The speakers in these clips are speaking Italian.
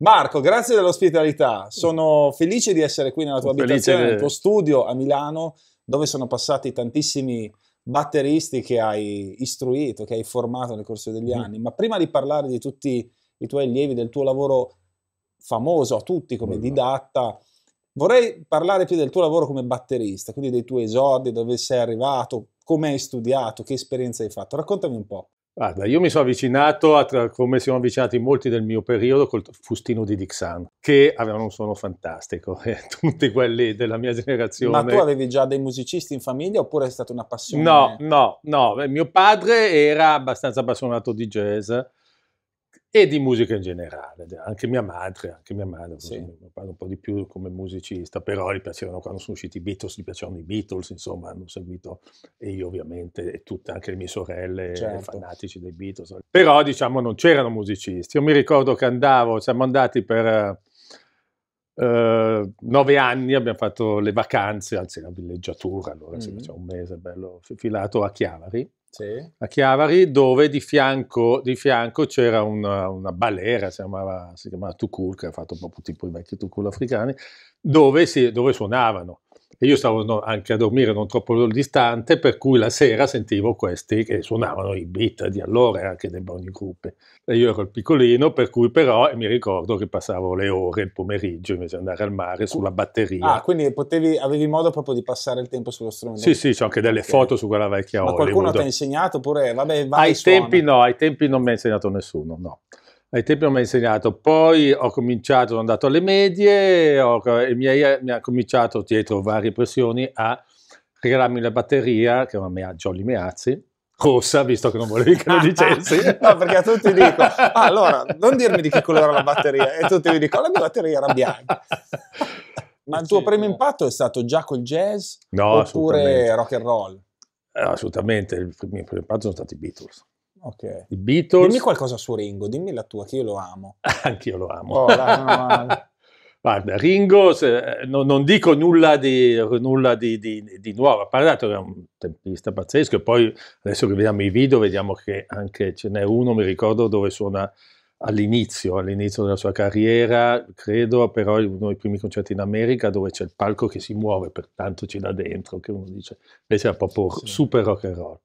Marco, grazie dell'ospitalità. Sono felice di essere qui nella tua sono abitazione, nel tuo studio a Milano, dove sono passati tantissimi batteristi che hai istruito, che hai formato nel corso degli mm. anni. Ma prima di parlare di tutti i tuoi allievi, del tuo lavoro famoso a tutti come mm. didatta, vorrei parlare più del tuo lavoro come batterista, quindi dei tuoi esordi, dove sei arrivato, come hai studiato, che esperienza hai fatto. Raccontami un po'. Guarda, io mi sono avvicinato, a come siamo avvicinati molti del mio periodo, col fustino di Dixan, che aveva un suono fantastico, eh, tutti quelli della mia generazione. Ma tu avevi già dei musicisti in famiglia oppure è stata una passione? No, no, no, mio padre era abbastanza appassionato di jazz, e di musica in generale, anche mia madre, anche mia madre, sì. mio padre un po' di più come musicista, però gli piacevano quando sono usciti i Beatles, gli piacevano i Beatles, insomma hanno seguito e io ovviamente e tutte, anche le mie sorelle, certo. fanatici dei Beatles, però diciamo non c'erano musicisti, io mi ricordo che andavo, siamo andati per eh, nove anni, abbiamo fatto le vacanze, anzi la villeggiatura, allora mm. si faceva un mese bello filato a Chiavari, sì. a Chiavari, dove di fianco, di fianco c'era una, una, balera, si chiamava, si chiamava Tukul, che ha fatto proprio tipo i vecchi Tukul africani, dove, si, dove suonavano e io stavo no, anche a dormire non troppo distante, per cui la sera sentivo questi che suonavano i beat di allora, anche dei buoni gruppi. E io ero il piccolino, per cui però mi ricordo che passavo le ore il pomeriggio invece di andare al mare sulla batteria. Ah, quindi potevi, avevi modo proprio di passare il tempo sullo strumento? Sì, sì, c'ho anche delle okay. foto su quella vecchia Ma qualcuno ti ha insegnato pure, vabbè, vai Ai suona. tempi no, ai tempi non mi ha insegnato nessuno, no ai tempi mi ha insegnato, poi ho cominciato, sono andato alle medie ho, e mi ha, eh, mi ha, cominciato dietro varie pressioni a regalarmi la batteria, che è una mea, Jolly Meazzi, rossa, visto che non volevi che lo dicessi. no, perché a tutti dico, ah, allora, non dirmi di che colore la batteria, e tutti mi dicono, la mia batteria era bianca. Ma il tuo sì, primo impatto è stato già col jazz no, oppure rock and roll? Eh, assolutamente, il mio primo impatto sono stati i Beatles. Ok. I Beatles. Dimmi qualcosa su Ringo, dimmi la tua, che io lo amo. Anch'io lo amo. Oh, Guarda, Ringo, se, eh, no, non dico nulla di, nulla di, di, di nuovo, a che è un tempista pazzesco e poi adesso che vediamo i video vediamo che anche ce n'è uno, mi ricordo, dove suona all'inizio, all'inizio della sua carriera, credo, però uno dei primi concerti in America dove c'è il palco che si muove, pertanto ci dà dentro, che uno dice, invece è proprio sì. super rock and roll.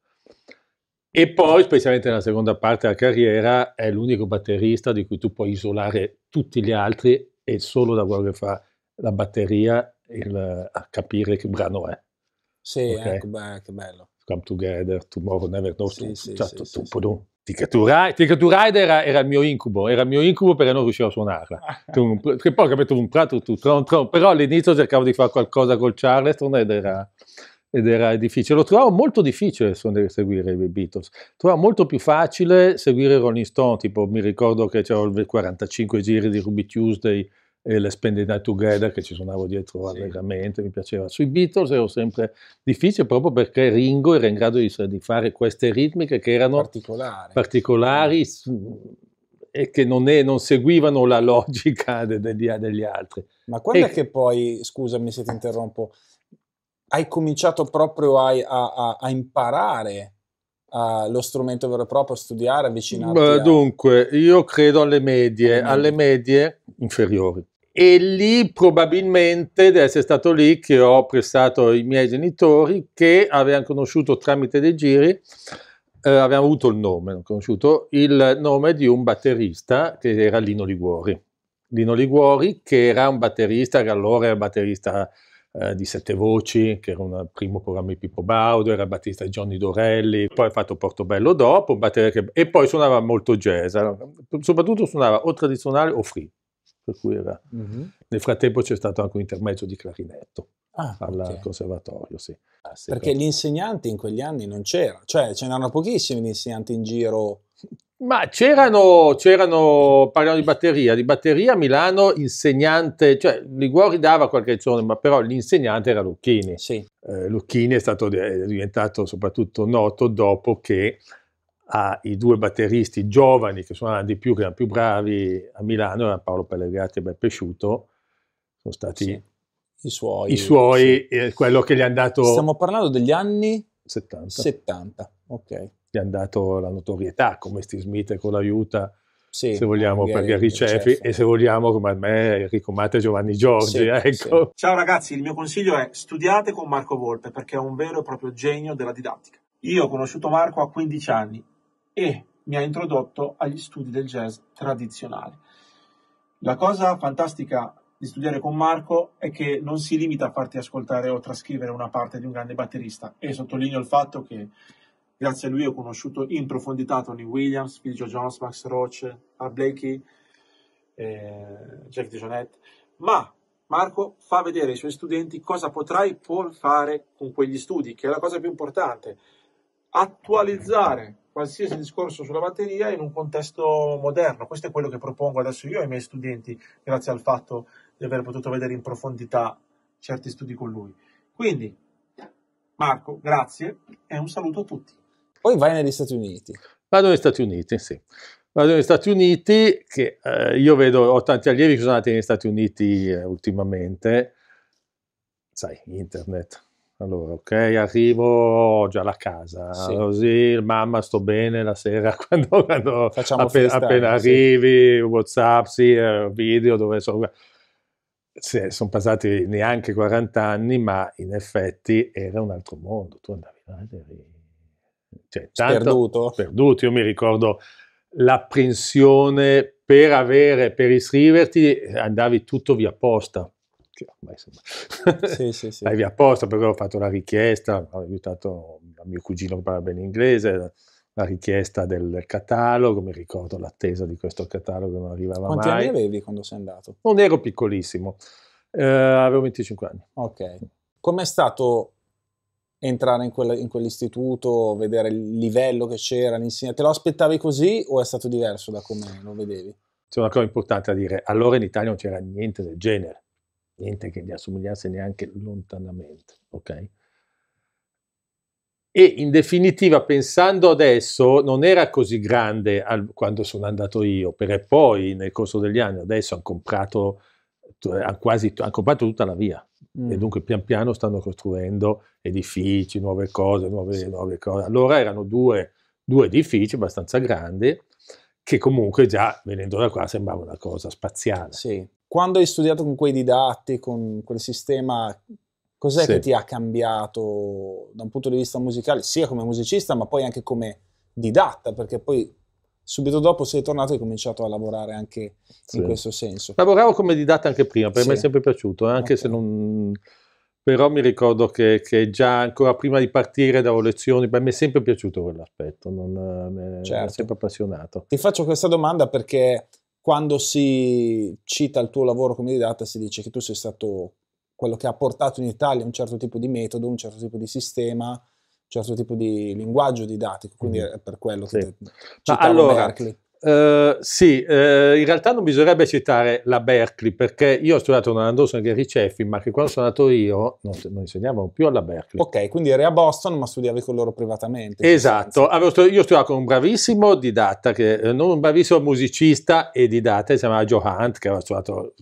E poi, specialmente nella seconda parte della carriera, è l'unico batterista di cui tu puoi isolare tutti gli altri e solo da quello che fa la batteria il, capire che brano è. Sì, okay? ecco, eh, beh, che bello. Come Together, Tomorrow Never Knows, sì, tu, sì, cioè, sì, tu, sì, sì. Ticket to Ride era, era, il mio incubo, era il mio incubo perché non riuscivo a suonarla. che poi ho capito un prato, tu, tron, tron, però all'inizio cercavo di fare qualcosa col Charleston ed era ed era difficile. Lo trovavo molto difficile eh, seguire i Beatles, trovavo molto più facile seguire Rolling Stone, tipo mi ricordo che c'erano il 45 giri di Ruby Tuesday e le Spending Night Together che ci suonavo dietro sì. allegramente, mi piaceva. Sui Beatles ero sempre difficile proprio perché Ringo era in grado di, di fare queste ritmiche che erano particolari, particolari mm. e che non, è, non, seguivano la logica degli, degli altri. Ma quando e, è che poi, scusami se ti interrompo, hai cominciato proprio a, a, a imparare uh, lo strumento vero e proprio, a studiare, avvicinarti? Beh, a... Dunque, io credo alle medie, mm. alle medie inferiori. E lì probabilmente deve essere stato lì che ho prestato i miei genitori che avevano conosciuto tramite dei giri eh, avevamo avuto il nome, conosciuto, il nome di un batterista che era Lino Liguori. Lino Liguori, che era un batterista che allora era un batterista eh, di Sette Voci, che era un primo programma di Pippo Baudo, era Battista Johnny Dorelli, poi ha fatto Portobello dopo, battere, e poi suonava molto jazz, soprattutto suonava o tradizionale o free, per cui era... Mm-hmm. Nel frattempo c'è stato anche un intermezzo di clarinetto. Ah, al okay. conservatorio, sì. Ah, sì Perché però. gli insegnanti in quegli anni non c'erano, cioè ce n'erano pochissimi di insegnanti in giro ma c'erano, c'erano, parliamo di batteria, di batteria a Milano insegnante, cioè Liguori dava qualche giorno, ma però l'insegnante era Lucchini. Sì. Eh, Lucchini è, stato, eh, è diventato soprattutto noto dopo che ha i due batteristi giovani che suonavano di più, che erano più bravi a Milano, erano Paolo Pellegatti e Beppe Sciuto, sono stati sì. i suoi, i suoi sì. eh, quello che gli hanno dato... Stiamo parlando degli anni 70. 70, ok gli hanno dato la notorietà come Steve Smith con l'aiuta, sì, se vogliamo, per Gary Ceffi e se vogliamo, come a me, Enrico Matte e Giovanni Giorgi. Sì, ecco. sì. Ciao ragazzi, il mio consiglio è studiate con Marco Volpe perché è un vero e proprio genio della didattica. Io ho conosciuto Marco a 15 anni e mi ha introdotto agli studi del jazz tradizionale. La cosa fantastica di studiare con Marco è che non si limita a farti ascoltare o trascrivere una parte di un grande batterista e sottolineo il fatto che Grazie a lui ho conosciuto in profondità Tony Williams, Bill Jones, Max Roach, Art Blakey, eh, Jeff DeJohnette. Ma Marco fa vedere ai suoi studenti cosa potrai fare con quegli studi, che è la cosa più importante. Attualizzare qualsiasi discorso sulla batteria in un contesto moderno. Questo è quello che propongo adesso io ai miei studenti, grazie al fatto di aver potuto vedere in profondità certi studi con lui. Quindi, Marco, grazie e un saluto a tutti. Poi vai negli Stati Uniti. Vado negli Stati Uniti, sì. Vado negli Stati Uniti, che eh, io vedo, ho tanti allievi che sono andati negli Stati Uniti eh, ultimamente, sai, internet. Allora, ok, arrivo, già la casa, sì. così mamma sto bene la sera quando, quando appen- appena, arrivi, Whatsapp, sì, eh, video dove sono... Sì, sono passati neanche 40 anni, ma in effetti era un altro mondo. Tu andavi là, eri cioè, tanto, perduto. perduto. Io mi ricordo l'apprensione per avere, per iscriverti, andavi tutto via posta. Cioè, sì, sì, sì. Vai via posta perché ho fatto la richiesta, ho aiutato mio cugino che parla bene inglese, la richiesta del catalogo, mi ricordo l'attesa di questo catalogo non arrivava Quanti mai. Quanti anni avevi quando sei andato? Non ero piccolissimo, eh, avevo 25 anni. Ok. Com'è stato entrare in, quella, in quell'istituto, vedere il livello che c'era, l'insegnante? Te lo aspettavi così o è stato diverso da come lo vedevi? C'è una cosa importante da dire, allora in Italia non c'era niente del genere, niente che gli assomigliasse neanche lontanamente, ok? E in definitiva, pensando adesso, non era così grande al, quando sono andato io, perché poi nel corso degli anni adesso hanno comprato, han quasi, han comprato tutta la via, mm. e dunque pian piano stanno costruendo edifici, nuove cose, nuove, sì. nuove cose. Allora erano due, due edifici abbastanza grandi che comunque già venendo da qua sembrava una cosa spaziale. Sì. Quando hai studiato con quei didatti, con quel sistema, cos'è sì. che ti ha cambiato da un punto di vista musicale, sia come musicista ma poi anche come didatta? Perché poi subito dopo sei tornato e hai cominciato a lavorare anche sì. in questo senso. Lavoravo come didatta anche prima, per sì. me è sempre piaciuto, eh, anche okay. se non... Però mi ricordo che, che, già ancora prima di partire davo lezioni, per me è sempre piaciuto quell'aspetto, non, certo. mi è certo. sempre appassionato. Ti faccio questa domanda perché quando si cita il tuo lavoro come didatta si dice che tu sei stato quello che ha portato in Italia un certo tipo di metodo, un certo tipo di sistema, certo tipo di linguaggio didattico, quindi mm-hmm. è per quello che sì. Ma allora, Berkeley. Eh, sì, eh, in realtà non bisognerebbe citare la Berkeley perché io ho studiato un anno solo Ceffi, ma che quando sono nato io non, non insegnavano più alla Berkeley. Ok, quindi eri a Boston ma studiavi con loro privatamente. Esatto, studi- io studiavo con un bravissimo didatta, che, eh, non un bravissimo musicista e didatta, si chiamava Joe Hunt, che aveva studiato,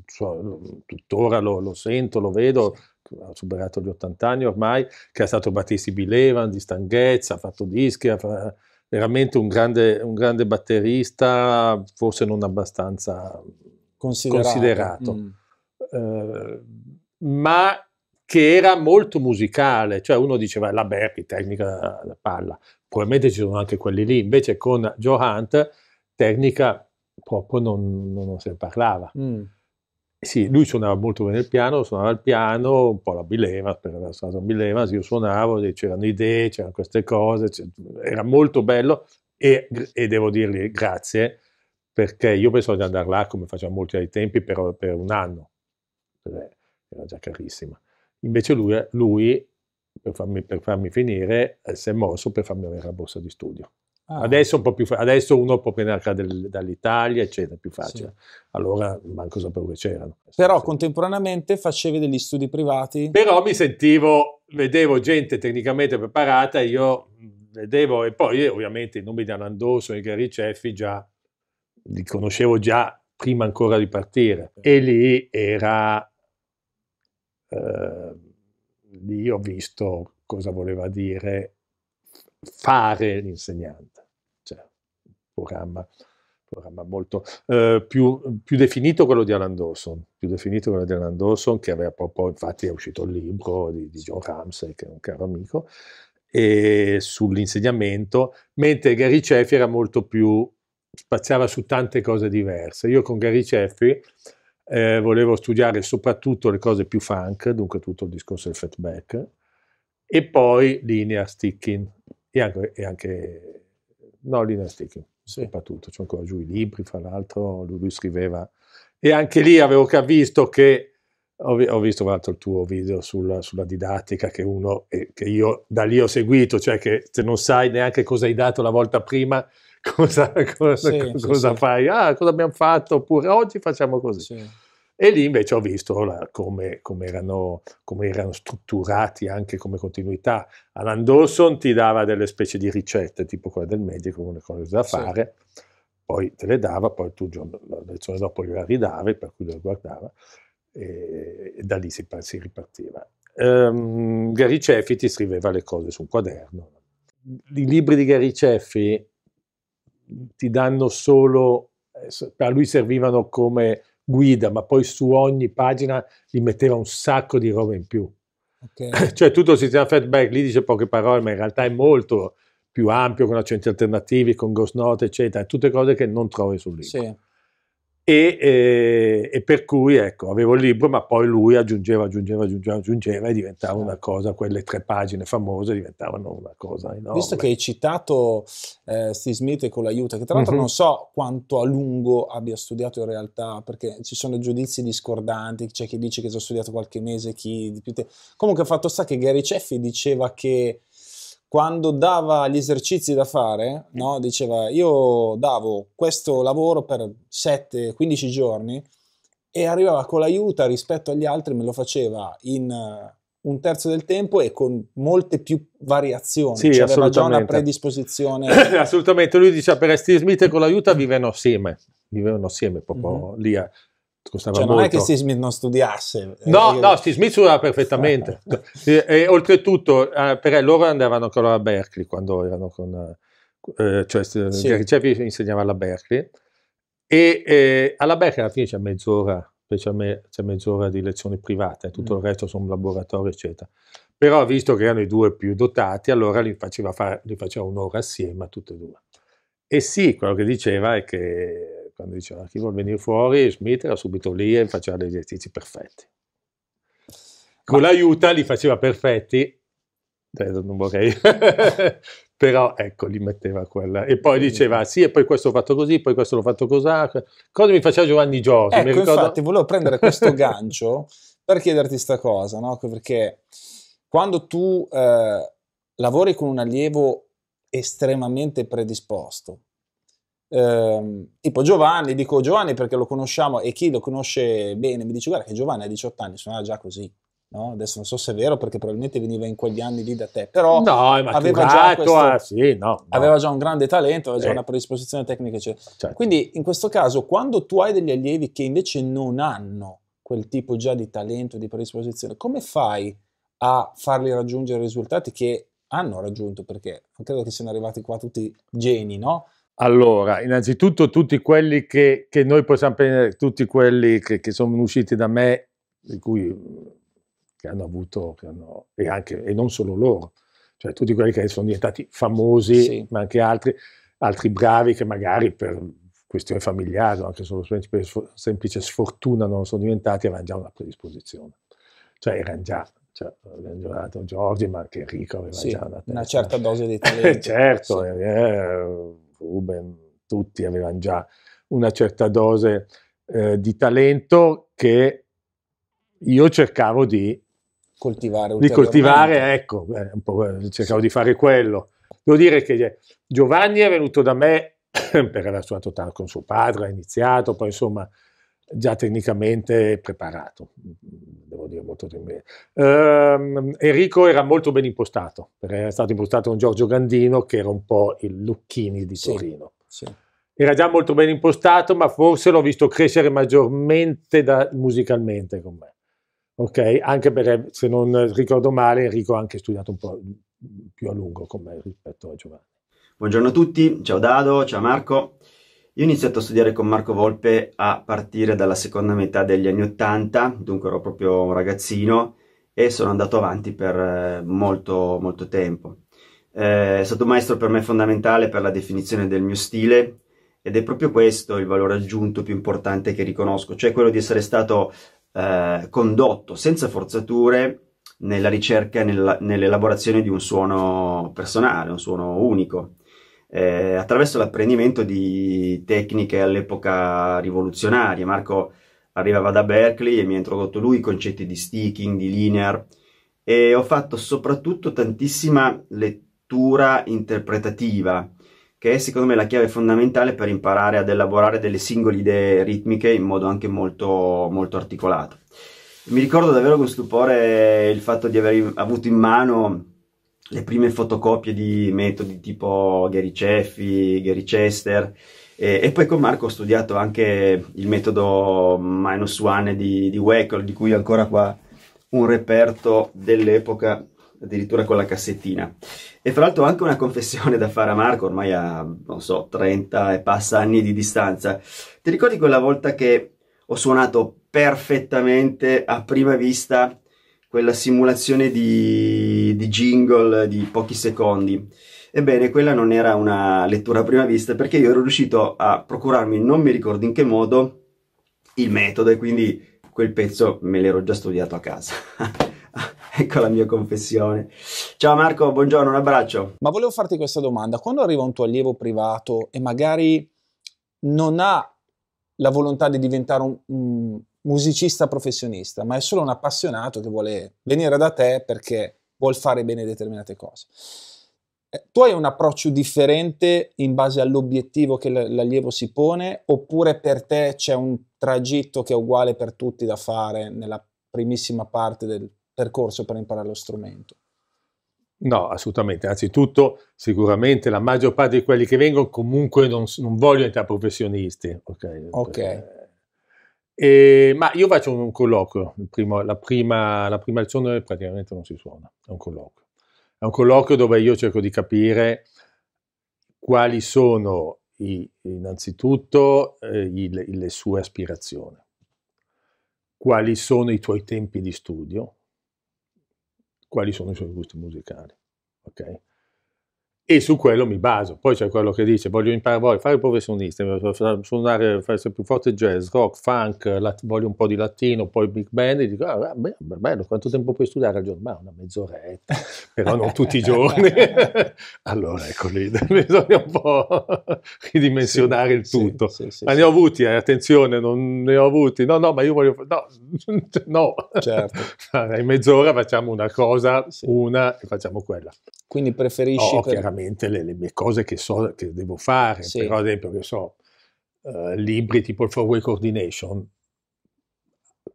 tuttora lo, lo sento, lo vedo. Sì ha superato gli 80 anni ormai, che è stato Battisti Bilevan di stanghezza, ha fatto dischi, ha fa... veramente un grande, un grande, batterista, forse non abbastanza considerato. considerato. Mm. Eh, ma che era molto musicale, cioè uno diceva la Berti, tecnica la palla, probabilmente ci sono anche quelli lì, invece con Joe Hunt, tecnica proprio non, non se ne parlava. Mm. Sì, lui suonava molto bene il piano, suonava il piano, un po' la bilema, per aver suonato un bilema, io suonavo, c'erano idee, c'erano queste cose, era molto bello e, e, devo dirgli grazie perché io pensavo di andare là come facevano molti ai tempi per, per un anno, cioè, era già carissima. Invece lui, lui per, farmi, per farmi finire eh, si è mosso per farmi avere la borsa di studio. Ah. Adesso, un po più, adesso uno può prendere la dall'Italia, eccetera, più facile. Sì. Allora manco sapevo che c'erano. Però sì. contemporaneamente facevi degli studi privati? Però mi sentivo, vedevo gente tecnicamente preparata, io vedevo, e poi ovviamente i nomi di Anandoso e Gary Ceffi già li conoscevo già prima ancora di partire. E lì era... Eh, lì ho visto cosa voleva dire fare l'insegnante programma, programma molto eh, più, più, definito quello di Alan Dawson, più definito quello di Alan Dawson, che aveva proprio, infatti è uscito il libro di, di John Ramsey, che è un caro amico, e sull'insegnamento, mentre Gary Ceffi era molto più, spaziava su tante cose diverse. Io con Gary Ceffi eh, volevo studiare soprattutto le cose più funk, dunque tutto il discorso del feedback, e poi linea sticking, e anche, e anche no, linea sticking, sì. soprattutto, c'è ancora giù i libri, fra l'altro lui, lui scriveva. E anche lì avevo visto che ho, visto tra l'altro il tuo video sulla, sulla didattica che, uno, che io da lì ho seguito, cioè che se non sai neanche cosa hai dato la volta prima, cosa, cosa, sì, cosa sì, fai? Ah, cosa abbiamo fatto? Oppure oggi facciamo così. Sì. E lì invece ho visto la, come, come, erano, come, erano, strutturati anche come continuità. Alan Dawson ti dava delle specie di ricette, tipo quella del medico, una cosa da fare, sì. poi te le dava, poi tu la lezione dopo gliela ridavi, per cui la guardava, e, e, da lì si, si ripartiva. Um, ehm, Gary Ceffi ti scriveva le cose su un quaderno. I libri di Gary Ceffi ti danno solo, eh, a lui servivano come guida, ma poi su ogni pagina gli metteva un sacco di roba in più. Okay. Cioè tutto il sistema feedback lì dice poche parole, ma in realtà è molto più ampio, con accenti alternativi, con ghost note, eccetera, tutte cose che non trovi sul libro. Sì. E, e, eh, e, per cui ecco, avevo il libro, ma poi lui aggiungeva, aggiungeva, aggiungeva, aggiungeva e diventava sì. una cosa, quelle tre pagine famose diventavano una cosa enorme. Visto che hai citato eh, Steve Smith con l'aiuto, che tra l'altro mm-hmm. non so quanto a lungo abbia studiato in realtà, perché ci sono giudizi discordanti, c'è chi dice che ci ha studiato qualche mese, chi di più te... Comunque fatto sta che Gary Ceffi diceva che quando dava gli esercizi da fare, no? diceva io davo questo lavoro per 7-15 giorni e arrivava con l'aiuta rispetto agli altri, me lo faceva in eh, un terzo del tempo e con molte più variazioni. Sì, cioè, aveva già una predisposizione. assolutamente, lui diceva per Steve Smith e con l'aiuta vivevano assieme, vivevano assieme proprio mm-hmm. lì. Eh. Costava cioè, molto. non è che Steve Smith non studiasse. No, eh, no, Steve Smith studiava perfettamente. Eh. e, e, oltretutto, eh, perché loro andavano ancora a Berkeley quando erano con... Eh, eh cioè, sì. Gary insegnava alla Berkeley. E eh, alla Berkeley alla fine c'è mezz'ora, c'è, c'è mezz'ora di lezioni private, tutto mm. il resto sono laboratori, eccetera. Però visto che erano i due più dotati, allora li faceva, fare, li faceva un'ora assieme a tutti e due. E sì, quello che diceva è che quando diceva chi vuol venire fuori, Smith era subito lì e faceva degli esercizi perfetti. Con Ma... l'aiuta li faceva perfetti, cioè, non vorrei, però ecco, li metteva quella. E poi diceva sì, e poi questo l'ho fatto così, poi questo l'ho fatto così. Cosa mi faceva Giovanni Giorgio? Ecco, ricordo... infatti volevo prendere questo gancio per chiederti questa cosa, no? perché quando tu eh, lavori con un allievo estremamente predisposto, eh, tipo Giovanni, dico Giovanni perché lo conosciamo e chi lo conosce bene mi dice guarda che Giovanni ha 18 anni suonava già così. No? Adesso non so se è vero perché probabilmente veniva in quegli anni lì da te, però no, aveva, già questo, a... Ah, sì, no, aveva, già un grande talento, aveva eh. già una predisposizione tecnica. Certo. Quindi in questo caso quando tu hai degli allievi che invece non hanno quel tipo già di talento, di predisposizione, come fai a farli raggiungere risultati che hanno raggiunto? Perché non credo che siano arrivati qua tutti geni, no? Allora, innanzitutto tutti quelli che, che noi possiamo prendere, tutti quelli che, che, sono usciti da me, di cui che hanno avuto, che hanno, e, anche, e, non solo loro, cioè tutti quelli che sono diventati famosi, sì. ma anche altri, altri bravi che magari per questione familiare o anche solo per semplice sfortuna non sono diventati, avevano già una predisposizione. Cioè erano già cioè, Giorgi, ma anche Enrico aveva sì, già una, una, certa dose di eh, talento. certo, eh, eh Ruben, tutti avevano già una certa dose eh, di talento che io cercavo di coltivare. Di coltivare, ecco, eh, eh cercavo sì. di fare quello. Devo dire che eh, Giovanni è venuto da me per aver suonato tanto con suo padre, ha iniziato, poi insomma già tecnicamente preparato, devo dire molto tecnicamente. Eh, Enrico era molto ben impostato, perché era stato impostato con Giorgio Gandino, che era un po' il Lucchini di Torino. Sì, sì. Era già molto ben impostato, ma forse l'ho visto crescere maggiormente da, musicalmente con me. Ok, anche perché se non ricordo male, Enrico ha anche studiato un po' più a lungo con me rispetto a Giovanni. Buongiorno a tutti, ciao Dado, ciao Marco. Io ho iniziato a studiare con Marco Volpe a partire dalla seconda metà degli anni Ottanta, dunque ero proprio un ragazzino e sono andato avanti per eh, molto, molto tempo. Eh, è stato un maestro per me fondamentale per la definizione del mio stile ed è proprio questo il valore aggiunto più importante che riconosco, cioè quello di essere stato eh, condotto senza forzature nella ricerca e nell'elaborazione di un suono personale, un suono unico eh, attraverso l'apprendimento di tecniche all'epoca rivoluzionarie. Marco arrivava da Berkeley e mi ha introdotto lui i concetti di sticking, di linear e ho fatto soprattutto tantissima lettura interpretativa che è secondo me la chiave fondamentale per imparare ad elaborare delle singole idee ritmiche in modo anche molto, molto articolato. Mi ricordo davvero con stupore il fatto di aver avuto in mano le prime fotocopie di metodi tipo Gary Ceffi, Gary Chester e, e, poi con Marco ho studiato anche il metodo minus one di, di Weckl, di cui ancora qua un reperto dell'epoca addirittura con la cassettina. E fra l'altro anche una confessione da fare a Marco, ormai a, non so, 30 e passa anni di distanza. Ti ricordi quella volta che ho suonato perfettamente a prima vista quella simulazione di, di jingle di pochi secondi. Ebbene, quella non era una lettura a prima vista perché io ero riuscito a procurarmi, non mi ricordo in che modo, il metodo e quindi quel pezzo me l'ero già studiato a casa. ecco la mia confessione. Ciao Marco, buongiorno, un abbraccio. Ma volevo farti questa domanda. Quando arriva un tuo allievo privato e magari non ha la volontà di diventare un, un, musicista professionista, ma è solo un appassionato che vuole venire da te perché vuol fare bene determinate cose. Eh, tu hai un approccio differente in base all'obiettivo che l'allievo si pone oppure per te c'è un tragitto che è uguale per tutti da fare nella primissima parte del percorso per imparare lo strumento? No, assolutamente. Anzitutto, sicuramente la maggior parte di quelli che vengono comunque non, non vogliono entrare professionisti. Ok. okay. E, ma io faccio un colloquio, primo, la, prima, la prima lezione praticamente non si suona, è un colloquio. È un colloquio dove io cerco di capire quali sono i, innanzitutto eh, i, le, le sue aspirazioni, quali sono i tuoi tempi di studio, quali sono i suoi gusti musicali. Okay? e su quello mi baso. Poi c'è quello che dice: Voglio imparare, voglio fare il professionista, suonare, fare più forte jazz, rock, funk, lat- voglio un po' di latino, poi big band. E dico: ah, ah bello, bello, quanto tempo puoi studiare al giorno? Ma una mezz'oretta, però non tutti i giorni. allora ecco lì, bisogna un po' ridimensionare sì, il tutto. Sì, sì, ma ne ho avuti, eh, attenzione, non ne ho avuti. No, no, ma io voglio. No, no. Certo. Allora, in mezz'ora facciamo una cosa, una e facciamo quella. Quindi preferisci... Ho que- chiaramente le, le, mie cose che so che devo fare, sì. però ad esempio che so, uh, libri tipo il Four-Way Coordination,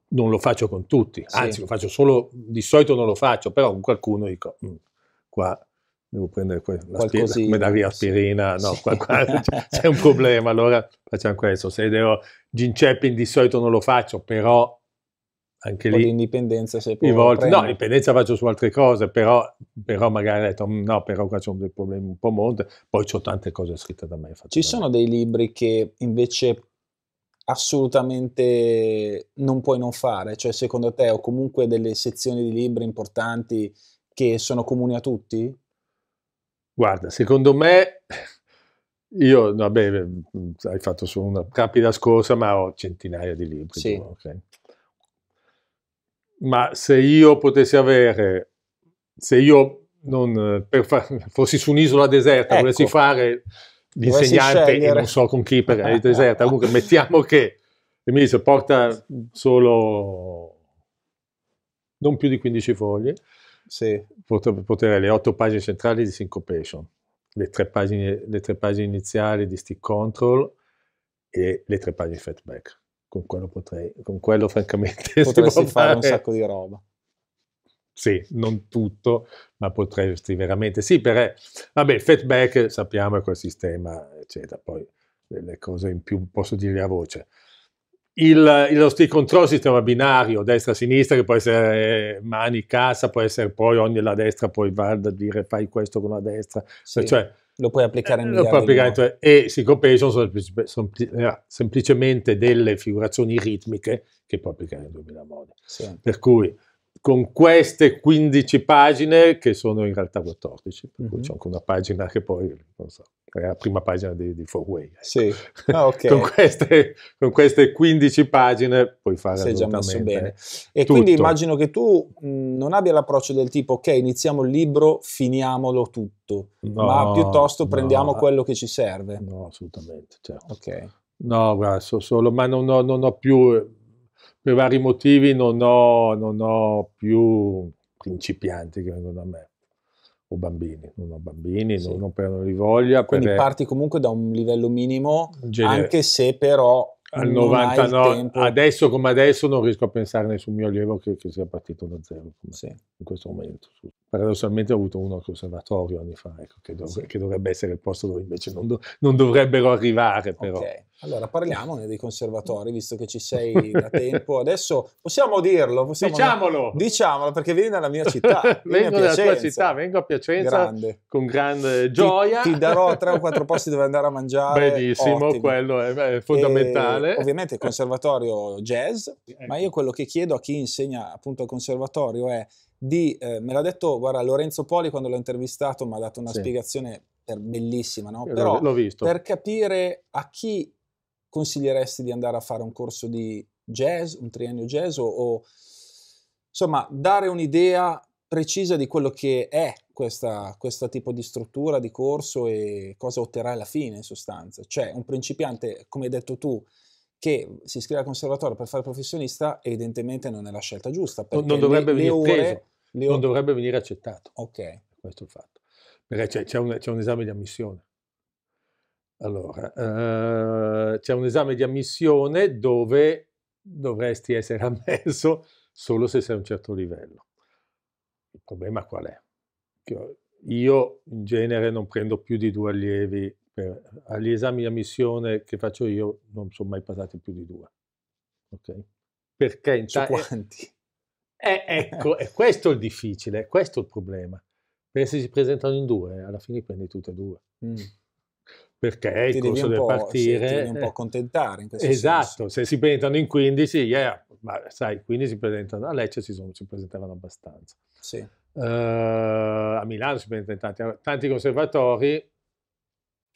non lo faccio con tutti, sì. anzi lo faccio solo, di solito non lo faccio, però con qualcuno dico, mm, qua devo prendere que- la come da riaspirina, sì. no, sì. Qua, qua, c'è un problema, allora facciamo questo. Se devo, gin Chaplin di solito non lo faccio, però anche lì. indipendenza se puoi. Volte, no, indipendenza faccio su altre cose, però, però magari ho detto mm, no, però qua c'è dei problemi un po' monte poi ho tante cose scritte da me. Ci da sono me. dei libri che invece assolutamente non puoi non fare, cioè secondo te o comunque delle sezioni di libri importanti che sono comuni a tutti? Guarda, secondo me io, vabbè, mm, hai fatto solo una capita scorsa, ma ho centinaia di libri. Sì. Tu, okay? ma se io potessi avere, se io non, far, fossi su un'isola deserta, ecco. volessi fare l'insegnante, e non so con chi per è deserta, comunque mettiamo che Emilio porta solo non più di 15 foglie, sì. potrei le otto pagine centrali di Syncopation, le tre pagine, le 3 pagine iniziali di Stick Control e le tre pagine feedback con quello potrei, con quello francamente potresti fare un sacco di roba. Sì, non tutto, ma potresti veramente, sì, per, vabbè, il feedback sappiamo è quel sistema, eccetera, poi le cose in più posso dirle a voce il, il, il controllo sistema binario destra-sinistra che può essere eh, mani, cassa, può essere poi ogni la destra poi va a dire fai questo con la destra, sì, cioè, lo puoi applicare eh, in miliardi applicare, no? e syncopation sono, sono eh, semplicemente delle figurazioni ritmiche che puoi applicare in 2000 modi. Sì. Per cui con queste 15 pagine, che sono in realtà 14, per mm-hmm. c'è anche una pagina che poi, non so, è la prima pagina di, di Way, ecco. Sì, ah, okay. con, queste, con, queste, 15 pagine puoi fare Sei già messo bene. E tutto. quindi immagino che tu mh, non abbia l'approccio del tipo, ok, iniziamo il libro, finiamolo tutto, no, ma piuttosto prendiamo no, ah, quello che ci serve. No, assolutamente, certo. Ok. No, guarda, so solo, ma non ho, non ho più per vari motivi non ho, non ho più principianti che vengono da me o bambini, non ho bambini, sì. non, non prendono di voglia. Quindi parti comunque da un livello minimo, anche se però al 99, adesso come adesso non riesco a pensare nessun mio allievo che, che sia partito da zero sì. in questo momento. Paradossalmente ho avuto uno al conservatorio anni fa, ecco, che, dov- sì. che, dovrebbe essere il posto dove invece non, do- non dovrebbero arrivare però. Okay. Allora parliamo dei conservatori, visto che ci sei da tempo. Adesso possiamo dirlo. Possiamo diciamolo! diciamolo, perché vieni dalla mia città. vengo dalla tua città, vengo a Piacenza grande. con grande gioia. Ti, ti darò tre o quattro posti dove andare a mangiare. Benissimo, ottimi. quello è, è fondamentale. E Ovviamente, ovviamente il conservatorio jazz, ecco. ma io quello che chiedo a chi insegna appunto al conservatorio è di, eh, me l'ha detto, guarda, Lorenzo Poli quando l'ho intervistato mi ha dato una sì. spiegazione per, bellissima, no? Però l'ho visto. per capire a chi consiglieresti di andare a fare un corso di jazz, un triennio jazz o, o insomma dare un'idea precisa di quello che è questa, questo tipo di struttura di corso e cosa otterrà alla fine in sostanza. Cioè un principiante, come hai detto tu, che si iscrive al conservatorio per fare professionista evidentemente non è la scelta giusta. Non dovrebbe le, venire le ore, preso, ore... non dovrebbe venire accettato. Ok. Questo è il fatto. Perché c'è, c'è, un, c'è un, esame di ammissione. Allora, eh, c'è un esame di ammissione dove dovresti essere ammesso solo se sei a un certo livello. Il problema qual è? Che io in genere non prendo più di due allievi per, eh, agli esami a missione che faccio io non sono mai passati più di due. Okay? Perché in Su eh, quanti? Eh, ecco, è questo il difficile, è questo il problema. Perché se si presentano in due, eh, alla fine prendi tutte e due. Mm. Perché ti il corso del partire... Sì, devi un po' accontentare in questo Esatto, senso. se si presentano in 15, yeah, ma sai, 15 si presentano a Lecce, si, sono, si presentavano abbastanza. Sì. Uh, a Milano si presentano tanti, tanti conservatori,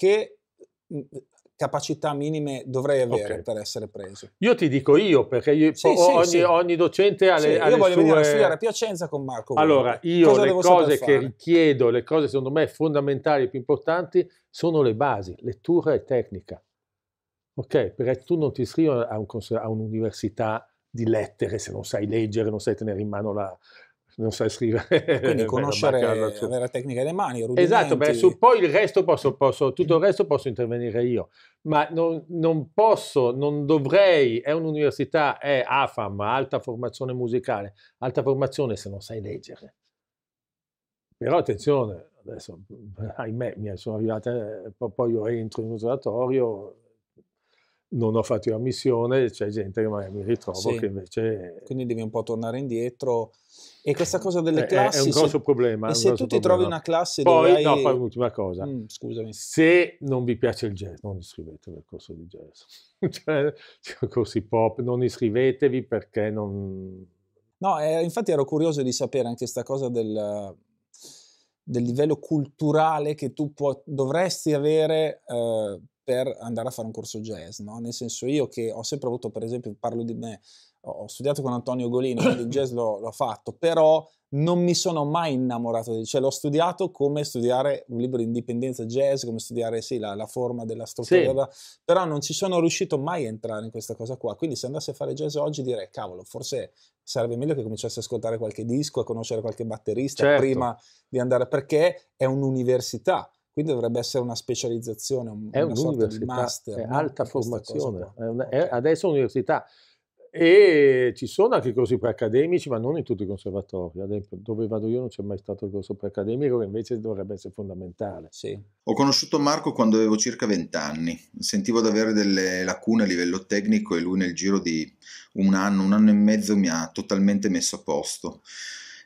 che mhmm, capacità minime dovrei avere okay. per essere preso. Io ti dico io, perché io, sì, sì, ogni, sì. ogni, docente ha le, ha io voglio venire a studiare a Piacenza con Marco. Allora, io Cosa le cose che richiedo, le cose secondo me fondamentali e più importanti sono le basi, lettura e tecnica. Ok? Perché tu non ti iscrivi a, un, a un'università di lettere se non sai leggere, non sai tenere in mano la, non sai scrivere. Quindi conoscere la vera tecnica delle mani, rudimenti. Esatto, beh, su, poi il resto posso, posso, tutto il mm. resto posso intervenire io, ma non, non posso, non dovrei, è un'università, è AFAM, alta formazione musicale, alta formazione se non sai leggere. Però attenzione, adesso, ahimè, mi sono arrivate, eh, poi io entro in un osservatorio, non ho fatto la missione, c'è gente che magari mi ritrovo sì. che invece... Quindi devi un po' tornare indietro. E questa eh, cosa delle classi... Eh, è, un grosso se, problema. E se tu ti problema. trovi una classe poi, hai... No, poi un'ultima cosa. Mm, scusami. Se non vi piace il jazz, non iscrivetevi al corso di jazz. Cioè, cioè, corsi pop, non iscrivetevi perché non... No, eh, infatti ero curioso di sapere anche questa cosa del del livello culturale che tu può, dovresti avere eh, per andare a fare un corso jazz, no? Nel senso io che ho sempre avuto, per esempio, parlo di me, ho studiato con Antonio Golino, il jazz l'ho, l'ho fatto, però non mi sono mai innamorato di cioè l'ho studiato come studiare un libro di indipendenza jazz, come studiare sì, la, la forma della struttura, sì. però non ci sono riuscito mai a entrare in questa cosa qua, quindi se andassi a fare jazz oggi direi cavolo, forse sarebbe meglio che cominciassi a ascoltare qualche disco, a conoscere qualche batterista certo. prima di andare, perché è un'università quindi dovrebbe essere una specializzazione, un, è una sorta di master. È alta formazione, è una, è adesso università. E ci sono anche corsi preaccademici, ma non in tutti i conservatori. Ad esempio, dove vado io non c'è mai stato il corso preaccademico, che invece dovrebbe essere fondamentale. Sì. Ho conosciuto Marco quando avevo circa 20 anni. Sentivo di avere delle lacune a livello tecnico e lui nel giro di un anno, un anno e mezzo mi ha totalmente messo a posto.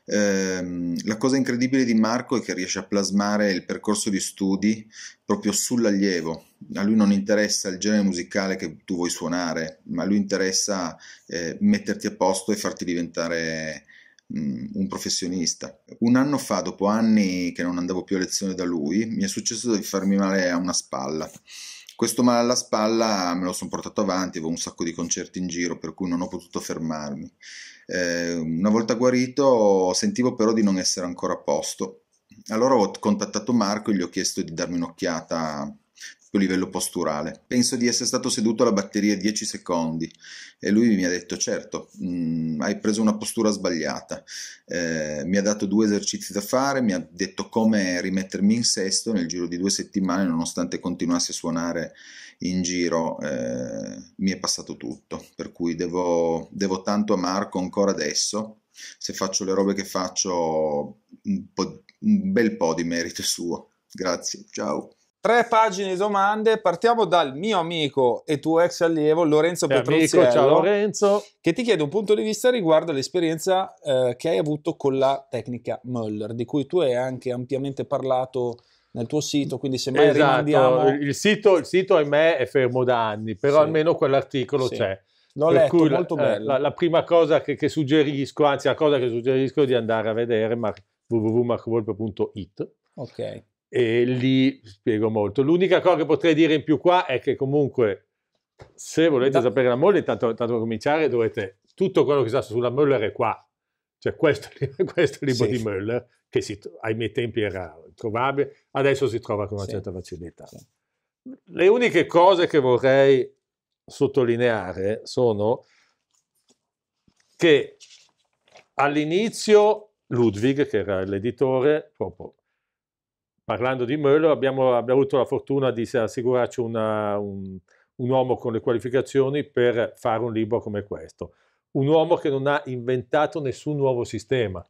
Ehm, la cosa incredibile di Marco è che riesce a plasmare il percorso di studi proprio sull'allievo. A lui non interessa il genere musicale che tu vuoi suonare, ma a lui interessa eh, metterti a posto e farti diventare mh, mm, un professionista. Un anno fa, dopo anni che non andavo più a lezione da lui, mi è successo di farmi male a una spalla. Questo male alla spalla me lo sono portato avanti, avevo un sacco di concerti in giro, per cui non ho potuto fermarmi. Eh, una volta guarito sentivo però di non essere ancora a posto. Allora ho contattato Marco e gli ho chiesto di darmi un'occhiata sul livello posturale. Penso di essere stato seduto alla batteria 10 secondi e lui mi ha detto certo, mh, mm, hai preso una postura sbagliata, eh, mi ha dato due esercizi da fare, mi ha detto come rimettermi in sesto nel giro di due settimane nonostante continuassi a suonare in giro, eh, mi è passato tutto, per cui devo, devo tanto a Marco ancora adesso se faccio le robe che faccio, un, un, bel po' di merito suo. Grazie, ciao. Tre pagine di domande, partiamo dal mio amico e tuo ex allievo Lorenzo eh, Petruzzello. ciao Lorenzo. Che ti chiede un punto di vista riguardo all'esperienza eh, che hai avuto con la tecnica Möller, di cui tu hai anche ampiamente parlato nel tuo sito, quindi se semmai esatto. rimandiamo... Il sito, il sito, ahimè, è fermo da anni, però sì. almeno quell'articolo sì. c'è. L'ho per letto, molto la, eh, bello. La, la, prima cosa che, che, suggerisco, anzi la cosa che suggerisco è di andare a vedere www.marcovolpe.it. Ok e lì spiego molto. L'unica cosa che potrei dire in più qua è che comunque se volete sapere la molla, intanto, intanto cominciare dovete, tutto quello che sa sulla Möller è qua, cioè questo, questo libro sì. di Möller, che si, ai miei tempi era trovabile, adesso si trova con una sì. certa facilità. Sì. Le uniche cose che vorrei sottolineare sono che all'inizio Ludwig, che era l'editore, proprio parlando di Möller, abbiamo, abbiamo, avuto la fortuna di assicurarci una, un, un, uomo con le qualificazioni per fare un libro come questo. Un uomo che non ha inventato nessun nuovo sistema.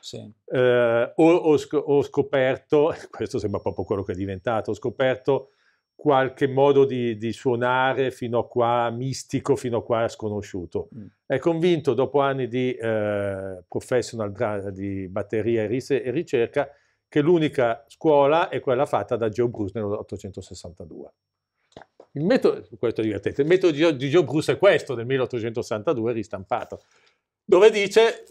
Sì. Eh, ho, ho, ho, scoperto, questo sembra proprio quello che è diventato, ho scoperto qualche modo di, di suonare fino a qua mistico, fino a qua sconosciuto. Mm. È convinto dopo anni di eh, professional di batteria e ricerca che l'unica scuola è quella fatta da Joe Bruce nell'862. Certo. Il metodo, questo è divertente, il metodo di Joe Bruce è questo del 1862 ristampato, dove dice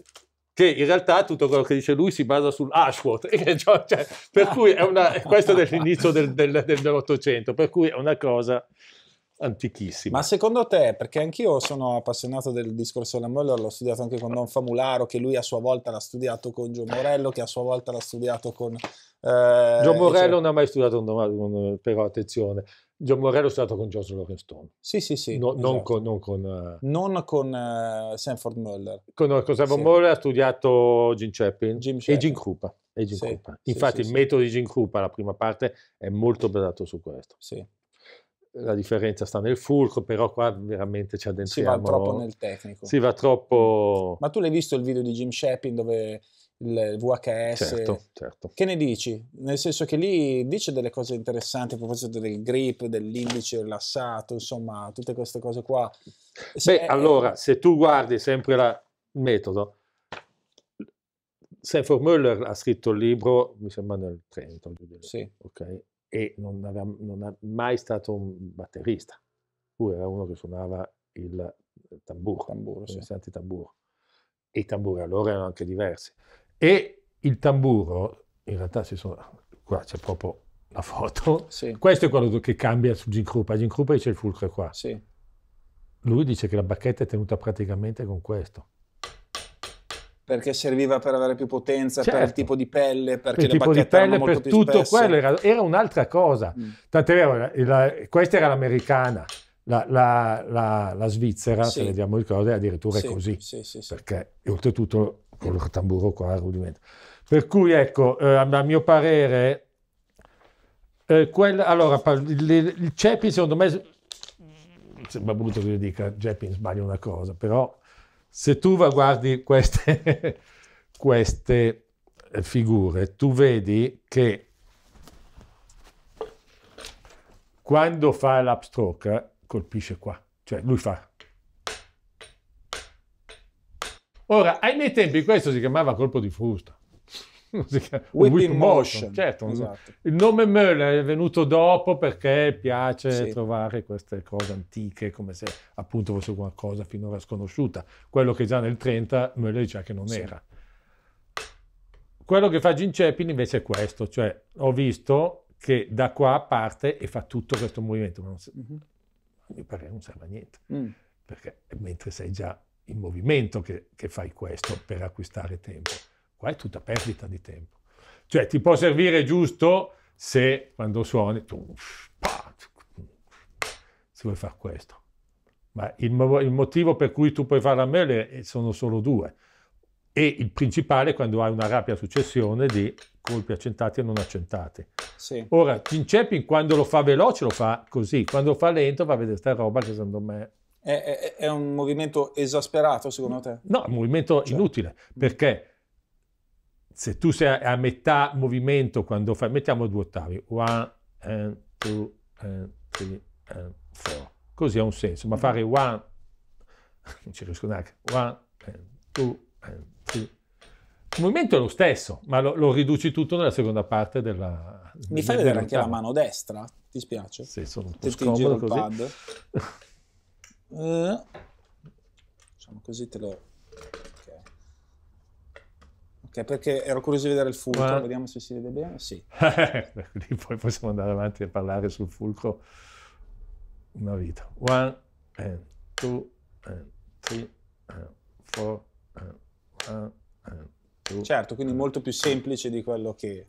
che in realtà tutto quello che dice lui si basa sull'Ashworth, cioè, per cui è una, questo è l'inizio del, del, dell'Ottocento, per cui è una cosa antichissima. Ma secondo te, perché anch'io sono appassionato del discorso della Möller, l'ho studiato anche con Don Famularo, che lui a sua volta l'ha studiato con Gio Morello, che a sua volta l'ha studiato con... Eh, Gio Morello non ha mai studiato con, però attenzione, Gio Morello è stato con George Lawrence Stone. Sì, sì, sì. No, esatto. Non con... Non con, uh, non con uh, Sanford Muller. Con, con Sanford sì. Muller ha studiato Jim Chaplin, Jim e Jim Krupa. E Jim sì, Infatti sì, il metodo di Jim Krupa, la prima parte, è molto basato su questo. Sì la differenza sta nel fulcro, però qua veramente ci addentriamo. Si va troppo nel tecnico. Si va troppo... Ma tu l'hai visto il video di Jim Shepin dove il VHS... Certo, certo. Che ne dici? Nel senso che lì dice delle cose interessanti a proposito del grip, dell'indice rilassato, insomma, tutte queste cose qua. Se Beh, è... allora, se tu guardi sempre la... il metodo, Sanford Müller ha scritto il libro, mi sembra nel 30, sì. ok? e non, aveva, non è mai stato un batterista. Lui era uno che suonava il tamburo, tamburo sì. i tamburo. E i tamburi allora erano anche diversi. E il tamburo, in realtà si sono... Qua c'è proprio la foto. Sì. Questo è quello che cambia su Gin Krupa. Gin Krupa c'è il fulcro qua. Sì. Lui dice che la bacchetta è tenuta praticamente con questo perché serviva per avere più potenza, certo. per il certo. tipo di pelle, perché il tipo di pelle, per tutto spesse. quello, era, era, un'altra cosa. Mm. Tant'è vero, la, la, questa era l'americana, la, la svizzera, sì. se vediamo le cose, addirittura sì, è così, sì, sì, sì. perché oltretutto con il tamburo qua rudimento. Per cui ecco, eh, a mio parere, eh, quella, allora, il, il Ceppi secondo me, sembra brutto che io dica, Ceppi sbaglia una cosa, però se tu va, guardi queste, queste eh, figure, tu vedi che quando fa l'upstroke colpisce qua, cioè lui fa. Ora, ai miei tempi questo si chiamava colpo di frusta. musica. Whip, motion. motion. Certo, esatto. il nome Möller è venuto dopo perché piace sì. trovare queste cose antiche, come se appunto fosse qualcosa finora sconosciuta. Quello che già nel 30 Möller diceva che non sì. era. Quello che fa Gincepin invece è questo, cioè ho visto che da qua parte e fa tutto questo movimento, ma non, se... mm-hmm. a mio parere non serve a niente, mm. perché mentre sei già in movimento che, che fai questo per acquistare tempo qua è tutta perdita di tempo. Cioè ti può servire giusto se quando suoni tu, se vuoi fare questo. Ma il, il, motivo per cui tu puoi fare a mele eh, sono solo due. E il principale è quando hai una rapida successione di colpi accentati e non accentati. Sì. Ora, Tincepin quando lo fa veloce lo fa così, quando lo fa lento fa a vedere sta roba che secondo me... È, è, è un movimento esasperato secondo te? No, è un movimento cioè. inutile, mm. perché se tu sei a metà movimento quando fai, mettiamo due ottavi, one, and two, and three, and four. Così ha un senso, ma fare one, non ci riesco neanche, one, and two, and three. Il movimento è lo stesso, ma lo, lo riduci tutto nella seconda parte della... Mi fai vedere anche la mano destra? Ti spiace? Sì, sono un po' scomodo così. Pad. eh, diciamo così te lo... Ok, perché ero curioso di vedere il fulcro, Ma... vediamo se si vede bene. Sì. Poi possiamo andare avanti a parlare sul fulcro una vita. One and two and three and four and one and two. Certo, quindi molto più semplice di quello che...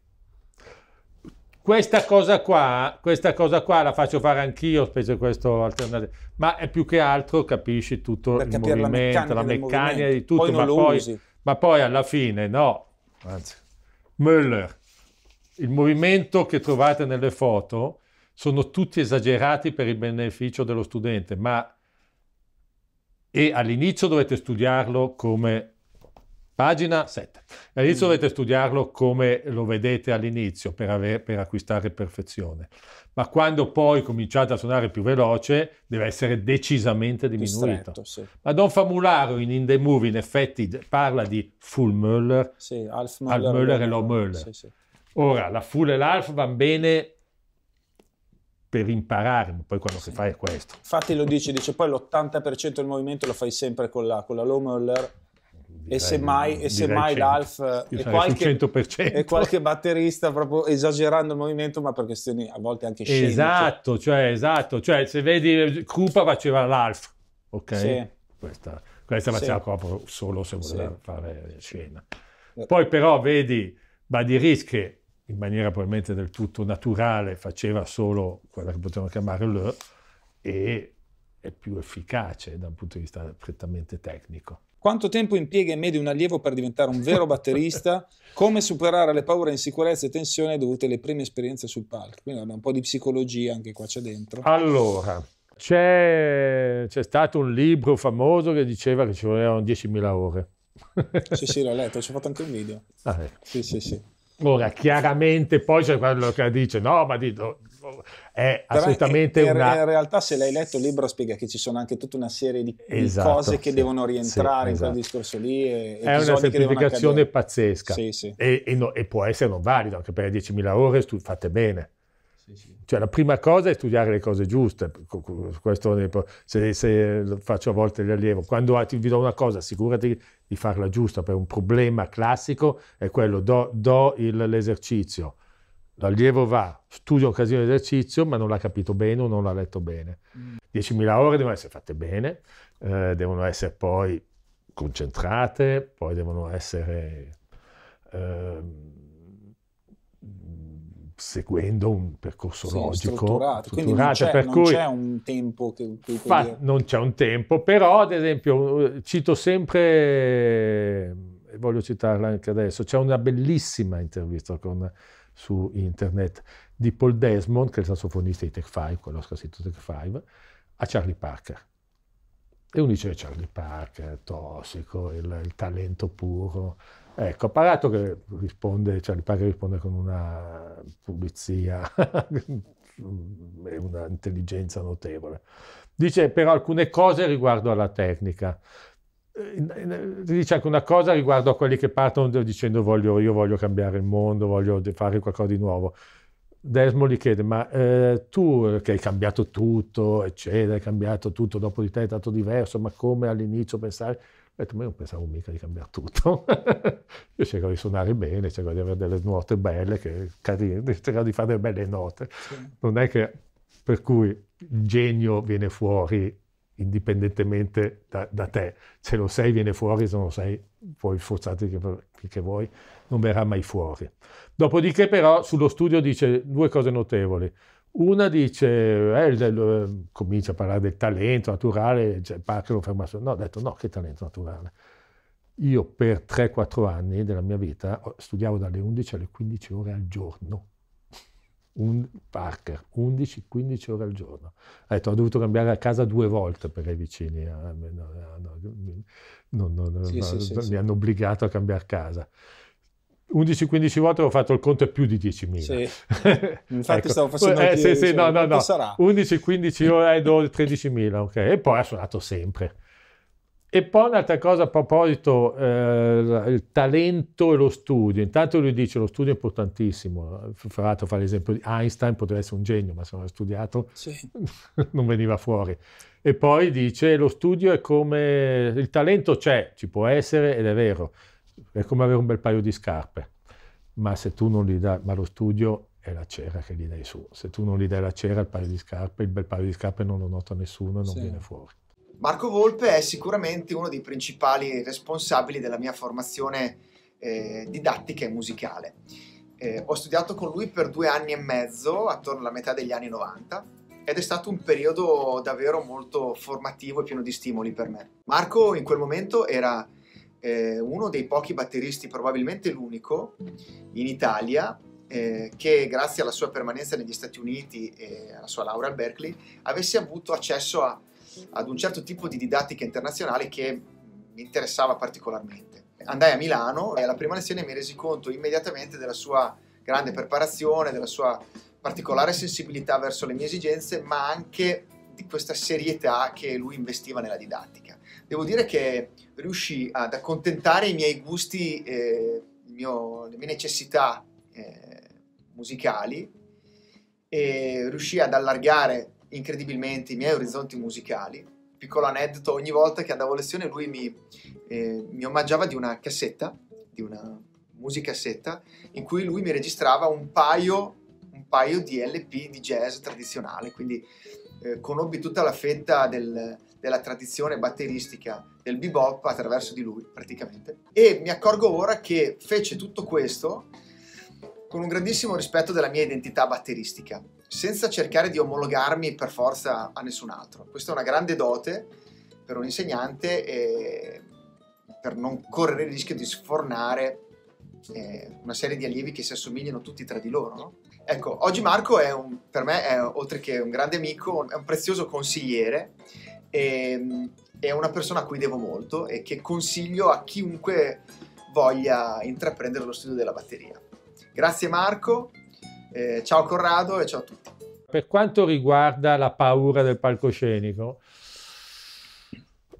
Questa cosa qua, questa cosa qua la faccio fare anch'io, specie questo alternativo, ma è più che altro capisci tutto per il movimento, la meccanica, la meccanica di tutto, poi ma poi usi ma poi alla fine no, anzi, Müller, il movimento che trovate nelle foto sono tutti esagerati per il beneficio dello studente, ma e all'inizio dovete studiarlo come Pagina 7. All'inizio mm. dovete studiarlo come lo vedete all'inizio per, avere, per, acquistare perfezione, ma quando poi cominciate a suonare più veloce deve essere decisamente diminuito. Stretto, sì. Ma Don Famularo in In The Movie in effetti parla di Full Muller, sì, Alf Müller, e Low Muller. Sì, Ora, la Full e l'Alf vanno bene per imparare, ma poi quando sì. che fai è questo. Infatti lo dici, dice poi l'80% del movimento lo fai sempre con la, con la Low Müller e semmai, e l'Alf e qualche, e qualche, batterista proprio esagerando il movimento ma per questioni a volte anche sceniche cioè. esatto cioè, esatto cioè se vedi Cupa faceva l'Alf ok sì. questa, questa sì. faceva proprio solo se voleva sì. fare scena eh. poi però vedi Badiris che in maniera probabilmente del tutto naturale faceva solo quella che potevano chiamare le e è più efficace da un punto di vista prettamente tecnico quanto tempo impiega in media un allievo per diventare un vero batterista? Come superare le paure, insicurezze e tensione dovute alle prime esperienze sul palco? Quindi un po' di psicologia anche qua c'è dentro. Allora, c'è, c'è stato un libro famoso che diceva che ci volevano 10.000 ore. sì, sì, l'ho letto, ci ho fatto anche un video. Ah, ecco. Sì, sì, sì. Ora, chiaramente poi c'è quello che dice, no, ma di, è assolutamente in, una... in realtà se l'hai letto il libro spiega che ci sono anche tutta una serie di, esatto, cose che sì, devono rientrare sì, in quel esatto. discorso lì. E, è una semplificazione pazzesca sì, e, e, no, e, può essere non valido anche per 10.000 ore stu- fatte bene. Cioè la prima cosa è studiare le cose giuste, questo se, se faccio a volte l'allievo, quando ti do una cosa assicurati di farla giusta per un problema classico, è quello do, do il, l'esercizio, L'allievo va, studia occasione di esercizio, ma non l'ha capito bene o non l'ha letto bene. 10.000 mm. ore devono essere fatte bene, eh, devono essere poi concentrate, poi devono essere eh, seguendo un percorso sì, logico. Strutturato. Strutturate, per non cui c'è un tempo che, che fa, Non c'è un tempo, però ad esempio eh, cito sempre, voglio citarla anche adesso, c'è una bellissima intervista con su internet di Paul Desmond, che è il sassofonista di Tech 5, quello che ha scritto Tech 5, a Charlie Parker. E uno dice Charlie Parker, tossico, il, il talento puro. Ecco, parato che risponde, Charlie Parker risponde con una pulizia e una intelligenza notevole. Dice però alcune cose riguardo alla tecnica. Eh, dice anche una cosa riguardo a quelli che partono dicendo voglio, io voglio cambiare il mondo, voglio fare qualcosa di nuovo. Desmo gli chiede, ma eh, tu che hai cambiato tutto, eccetera, hai cambiato tutto, dopo di te è tanto diverso, ma come all'inizio pensavi? Ho detto, ma io non pensavo mica di cambiare tutto. io cerco di suonare bene, cerco di avere delle note belle, che, carine, cercavo di fare delle belle note. Sì. Non è che, per cui il genio viene fuori indipendentemente da, da, te. Se lo sei viene fuori, se non lo sei puoi forzarti che, che vuoi, non verrà mai fuori. Dopodiché però sullo studio dice due cose notevoli. Una dice, eh, eh, comincia a parlare del talento naturale, cioè, Parker lo ferma solo. No, ha detto no, che talento naturale. Io per 3-4 anni della mia vita studiavo dalle 11 alle 15 ore al giorno un, Parker, 11-15 ore al giorno. Ha detto, ho dovuto cambiare la casa due volte perché i vicini eh, mi hanno obbligato a cambiare casa. 11-15 volte ho fatto il conto e più di 10.000. Sì. Infatti ecco. stavo facendo eh, sì, sì, no, no, no. 11-15 ore, 12, 13.000, ok. E poi ha suonato sempre. E poi un'altra cosa a proposito, eh, il talento e lo studio. Intanto lui dice lo studio è importantissimo. Fra l'altro fa l'esempio di Einstein, potrebbe essere un genio, ma se non ha studiato sì. non veniva fuori. E poi dice lo studio è come... il talento c'è, ci può essere ed è vero. È come avere un bel paio di scarpe. Ma se tu non gli dai... ma lo studio è la cera che gli dai su. Se tu non gli dai la cera, il paio di scarpe, il bel paio di scarpe non lo nota nessuno e non sì. viene fuori. Marco Volpe è sicuramente uno dei principali responsabili della mia formazione eh, didattica e musicale. Eh, ho studiato con lui per due anni e mezzo, attorno alla metà degli anni 90, ed è stato un periodo davvero molto formativo e pieno di stimoli per me. Marco in quel momento era eh, uno dei pochi batteristi, probabilmente l'unico, in Italia eh, che grazie alla sua permanenza negli Stati Uniti e alla sua laurea a Berkeley avesse avuto accesso a ad un certo tipo di didattica internazionale che mi interessava particolarmente. Andai a Milano e alla prima lezione mi resi conto immediatamente della sua grande preparazione, della sua particolare sensibilità verso le mie esigenze, ma anche di questa serietà che lui investiva nella didattica. Devo dire che riuscì ad accontentare i miei gusti, eh, mio, le mie necessità eh, musicali e riuscì ad allargare incredibilmente i miei orizzonti musicali. Piccolo aneddoto, ogni volta che andavo a lezione lui mi, eh, mi omaggiava di una cassetta, di una musicassetta, in cui lui mi registrava un paio, un paio di LP di jazz tradizionale, quindi eh, conobbi tutta la fetta del, della tradizione batteristica del bebop attraverso di lui praticamente. E mi accorgo ora che fece tutto questo con un grandissimo rispetto della mia identità batteristica, senza cercare di omologarmi per forza a nessun altro. Questa è una grande dote per un insegnante e per non correre il rischio di sfornare eh, una serie di allievi che si assomigliano tutti tra di loro. No? Ecco, oggi Marco è un, per me è oltre che un grande amico, è un prezioso consigliere e ehm, è una persona a cui devo molto e che consiglio a chiunque voglia intraprendere lo studio della batteria. Grazie Marco, eh, ciao Corrado e ciao a tutti. Per quanto riguarda la paura del palcoscenico,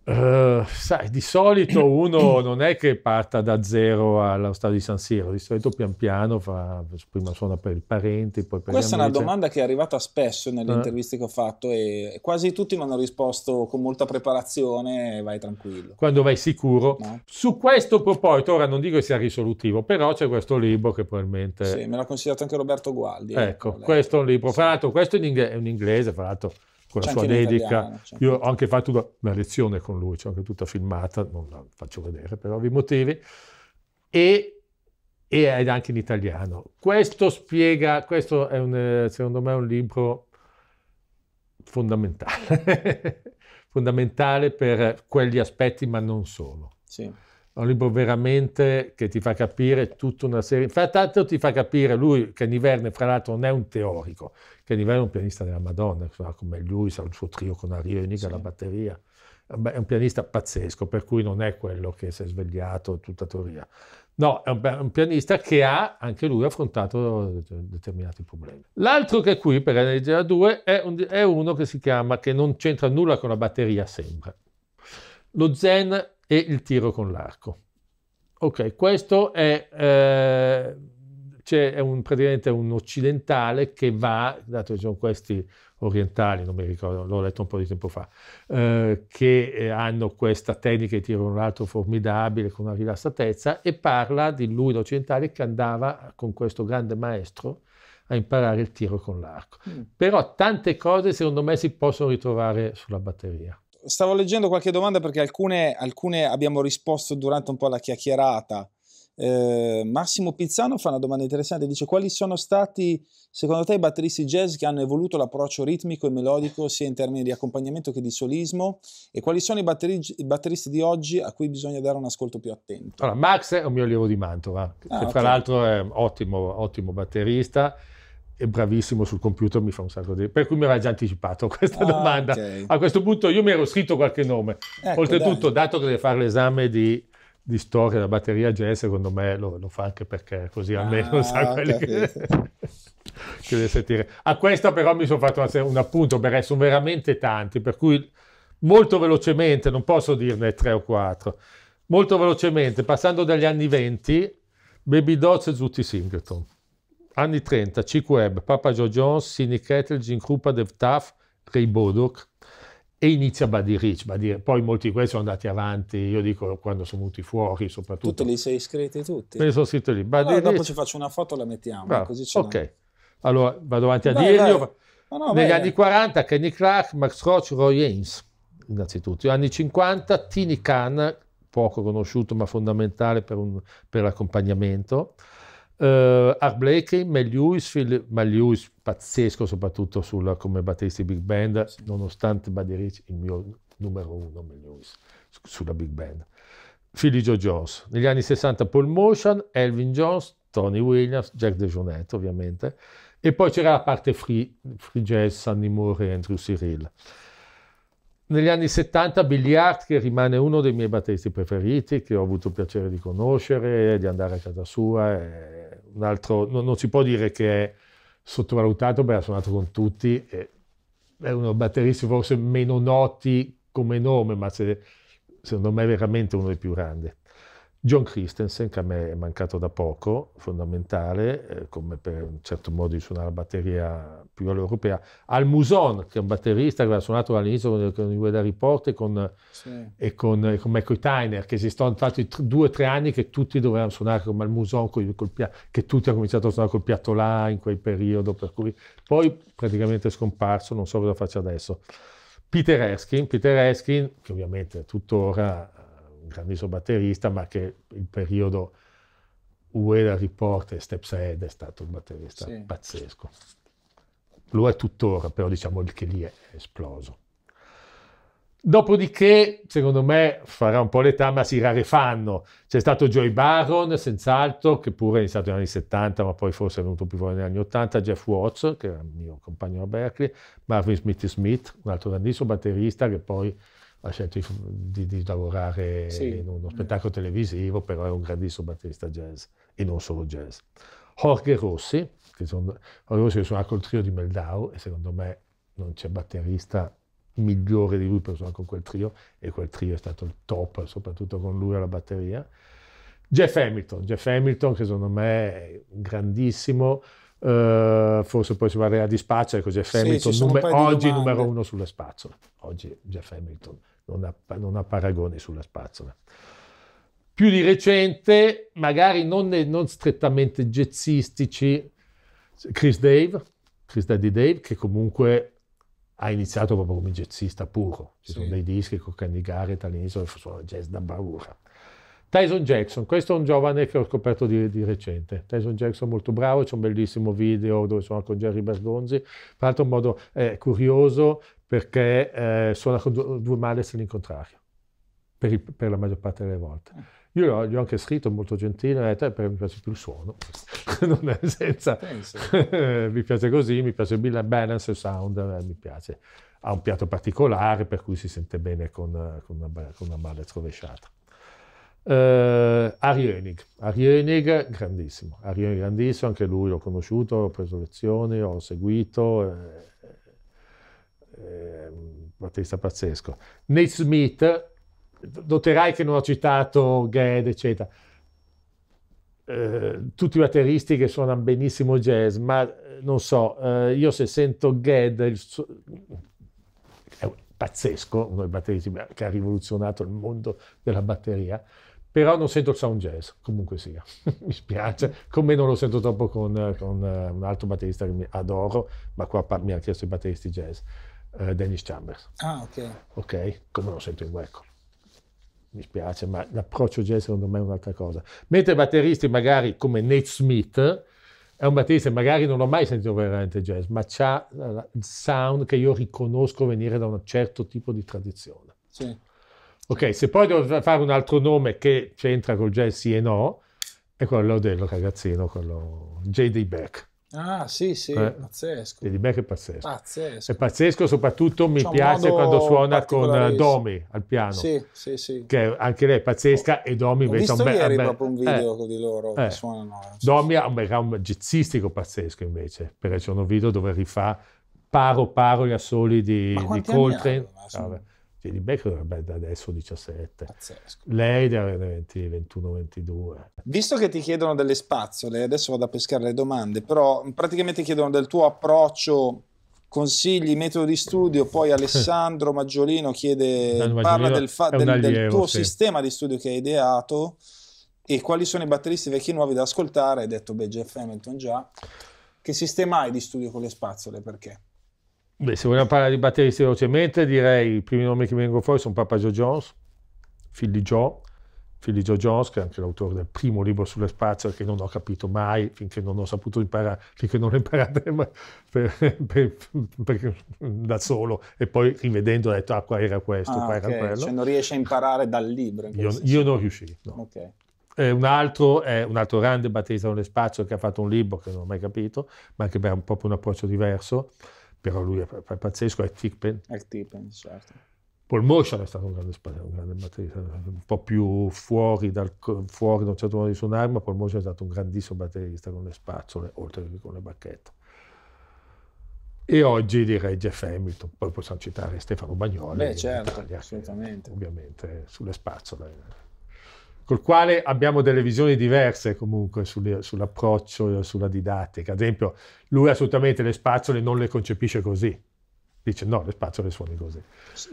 eh, sai, di solito uno non è che parta da zero allo stadio di San Siro, di solito pian piano fa, prima suona per i parenti, poi per Questa è una domanda che è arrivata spesso nelle uh. interviste che ho fatto e quasi tutti mi hanno risposto con molta preparazione, vai tranquillo. Quando vai sicuro. No. Su questo proposito, ora non dico che sia risolutivo, però c'è questo libro che probabilmente... Sì, me l'ha consigliato anche Roberto Gualdi. Eh, ecco, questo è un libro, fra l'altro questo è un inglese, fra l'altro con la sua dedica. Io ho anche fatto una, una lezione con lui, c'è anche tutta filmata, non la faccio vedere per ovvi motivi, e, e anche in italiano. Questo spiega, questo è un, secondo me un libro fondamentale, fondamentale per quegli aspetti, ma non solo. Sì. È un libro veramente che ti fa capire tutta una serie. Infatti, tanto ti fa capire lui che Niverne, fra l'altro, non è un teorico, che Niverne è un pianista della Madonna, come lui, sa il suo trio con Ario e Nica alla batteria. È un pianista pazzesco, per cui non è quello che si è svegliato tutta teoria. No, è un, pianista che ha anche lui affrontato determinati problemi. L'altro che è qui per Energia 2 è, un, è uno che si chiama, che non c'entra nulla con la batteria, sembra. Lo Zen e il tiro con l'arco. Ok, questo è, eh, cioè è un, praticamente un occidentale che va, dato che sono questi orientali, non mi ricordo, l'ho letto un po' di tempo fa, eh, che eh, hanno questa tecnica di tiro con l'arco formidabile, con una rilassatezza, e parla di lui, l'occidentale, che andava con questo grande maestro a imparare il tiro con l'arco. Mm. Però tante cose secondo me si possono ritrovare sulla batteria stavo leggendo qualche domanda perché alcune, alcune abbiamo risposto durante un po' la chiacchierata. Eh, Massimo Pizzano fa una domanda interessante, dice quali sono stati secondo te i batteristi jazz che hanno evoluto l'approccio ritmico e melodico sia in termini di accompagnamento che di solismo e quali sono i, batteri- i batteristi di oggi a cui bisogna dare un ascolto più attento? Allora, Max è un mio allievo di Mantova, ah, che okay. fra l'altro è ottimo, ottimo batterista è bravissimo sul computer, mi fa un sacco di... Per cui mi aveva già anticipato questa ah, domanda. Okay. A questo punto io mi ero scritto qualche nome. Ecco, Oltretutto, dai. dato che deve fare l'esame di, di storia della batteria G, secondo me lo, lo, fa anche perché così ah, almeno ah, sa quelli che... che deve sentire. A questa però mi sono fatto una, un appunto perché sono veramente tanti, per cui molto velocemente, non posso dirne tre o quattro, molto velocemente, passando dagli anni venti, Baby Dodds e Zutti Singleton. Anni 30, Chic Webb, Papa Joe Jones, Sidney Kettle, Gene Krupa, Dev Taff, Ray Bodoc e inizia Buddy Rich. Buddy, poi molti di questi sono andati avanti, io dico quando sono venuti fuori soprattutto. Tutti li sei iscritti tutti? Me ne sono scritto lì. Ah, Buddy allora, Rich. dopo ci faccio una foto e la mettiamo, Bravo. così ce Ok, allora vado avanti a vai, dirlo. Vai. No, no, Negli vai. anni 40 Kenny Clark, Max Roach, Roy Haynes innanzitutto. Gli anni 50 Tini Khan, poco conosciuto ma fondamentale per, un, per l'accompagnamento. Uh, Art Blakey, Mel Lewis, Phil, Mel Lewis pazzesco soprattutto sul, come batteristi big band, sì. nonostante Buddy Rich il mio numero uno, Mel Lewis, sulla big band. Philly Joe Jones, negli anni 60 Paul Motion, Elvin Jones, Tony Williams, Jack DeJohnette ovviamente, e poi c'era la parte free, free jazz, Sandy Moore e Andrew Cyril. Negli anni 70 Billy Hart, che rimane uno dei miei batteristi preferiti, che ho avuto il piacere di conoscere, di andare a casa sua, un altro, non, non si può dire che è sottovalutato, perché ha suonato con tutti, è uno dei batteristi forse meno noti come nome, ma se, secondo me è veramente uno dei più grandi. John Christensen, che a me è mancato da poco, fondamentale, eh, come per un certo modo di suonare la batteria più all'europea, Al Muson, che è un batterista che aveva suonato all'inizio con, con i Guerra Report e con, sì. e con, con Michael Tyner, che si sono fatti due o tre anni che tutti dovevano suonare come Al Muson, col, col, che tutti hanno cominciato a suonare col piatto là in quel periodo, per cui poi praticamente è scomparso, non so cosa faccia adesso. Peter Erskine, Peter Erskine, che ovviamente tuttora un grandissimo batterista, ma che il periodo Ueda Report e Steps Ahead è stato un batterista sì. pazzesco. Lo è tuttora, però diciamo che lì è esploso. Dopodiché, secondo me, farà un po' l'età, ma si rarefanno. C'è stato Joy Baron, senz'altro, che pure è iniziato negli anni 70, ma poi forse è venuto più fuori negli anni 80, Jeff Watts, che era mio compagno a Berkeley, Marvin Smith Smith, un altro grandissimo batterista che poi ha scelto di, di lavorare sì. in uno spettacolo televisivo, però è un grandissimo batterista jazz e non solo jazz. Jorge Rossi, che sono, Jorge Rossi suona col trio di Meldau e secondo me non c'è batterista migliore di lui per suonare con quel trio e quel trio è stato il top, soprattutto con lui alla batteria. Jeff Hamilton, Jeff Hamilton che secondo me è grandissimo, Uh, forse poi si parlerà di spazzola, così Jeff Hamilton sì, numer- oggi numero uno sulla spazzola. Oggi Jeff Hamilton non ha, non ha paragoni sulla spazzola. Più di recente, magari non, non strettamente jazzistici, Chris Dave, Chris Daddy Dave, che comunque ha iniziato proprio come jazzista puro. Ci sì. sono dei dischi con Candy Garrett all'inizio sono jazz da paura. Tyson Jackson, questo è un giovane che ho scoperto di, di recente. Tyson Jackson molto bravo, c'è un bellissimo video dove suona con Jerry Bergonzi, tra l'altro in modo eh, curioso perché eh, suona con due, due males all'incontrario, per, il, per la maggior parte delle volte. Io gli ho anche scritto, molto gentile, ho detto, eh, mi piace più il suono, non è senza... mi piace così, mi piace il balance e sound, eh, mi piace. Ha un piatto particolare per cui si sente bene con, con una, con una mallet rovesciata. Eh, Ari Enig, Ari Enig grandissimo, Ari Enig grandissimo, anche lui l'ho conosciuto, ho preso lezioni, ho seguito, eh, eh, battista pazzesco. Nate Smith, noterai che non ho citato Ged, eccetera. Eh, tutti i batteristi che suonano benissimo jazz, ma eh, non so, eh, io se sento Ged, suo... è pazzesco, uno dei batteristi che ha rivoluzionato il mondo della batteria, però non sento il sound jazz, comunque sia, mi spiace, come non lo sento troppo con, con eh, un altro batterista che adoro, ma qua mi ha chiesto i batteristi jazz, eh, Dennis Chambers. Ah, ok. Ok, come lo sento in Wacko. Mi spiace, ma l'approccio jazz secondo me è un'altra cosa. Mentre batteristi magari come Nate Smith, è un batterista che magari non ho mai sentito veramente jazz, ma ha il sound che io riconosco venire da un certo tipo di tradizione. Sì. Ok, se poi devo fare un altro nome che c'entra col jazz sì e no, è quello del ragazzino, quello J.D. Beck. Ah, sì, sì, eh? pazzesco. J.D. Beck è pazzesco. Pazzesco. È pazzesco, soprattutto mi piace quando suona con eh, Domi al piano. Sì, sì, sì. Che anche lei è pazzesca oh. e Domi invece visto è un bel... ieri be- proprio un video eh. di loro eh. che suonano. Domi ha un background jazzistico pazzesco invece, perché c'è un video dove rifà paro paro gli assoli di, di Coltrane. Hanno, di Becker da adesso 17. Pazzesco. Lei deve avere 21-22. Visto che ti chiedono delle spazzole, adesso vado a pescare le domande, però praticamente chiedono del tuo approccio, consigli, metodo di studio, poi Alessandro Maggiolino chiede, Maggiolino parla del, fa, del, allievo, del tuo sì. sistema di studio che hai ideato e quali sono i batteristi vecchi e nuovi da ascoltare. Hai detto, beh, Jeff Hamilton già. Che sistema hai di studio con le spazzole? Perché? Beh, se vogliamo parlare di batteristi velocemente, direi i primi nomi che vengono fuori sono Papa Joe Jones, figlio di Joe, figlio Joe Jones, che è anche l'autore del primo libro sullo spazio che non ho capito mai, finché non ho saputo imparare, finché non ho imparato per, per, per, da solo. E poi rivedendo ho detto, ah, qua era questo, ah, qua okay. era quello. Cioè non riesce a imparare dal libro? Io, io, non riuscii, no. Okay. Eh, un, altro è un altro grande batterista nello spazio che ha fatto un libro che non ho mai capito, ma che ha proprio un approccio diverso, però lui è, è pazzesco, è Thigpen. È Thigpen, certo. Paul Motion è stato un grande, un grande batterista, un po' più fuori, dal, fuori da un certo modo di suonare, ma Paul Motion è stato un grandissimo batterista con le spazzole, oltre che con le bacchette. E oggi direi Jeff Hamilton, poi possiamo citare Stefano Bagnoli. Beh certo, Italia, assolutamente. ovviamente sulle spazzole eh, col quale abbiamo delle visioni diverse comunque sull'approccio, sulla didattica. Ad esempio, lui assolutamente le spazzole non le concepisce così. Dice no, le spazzole suoni così.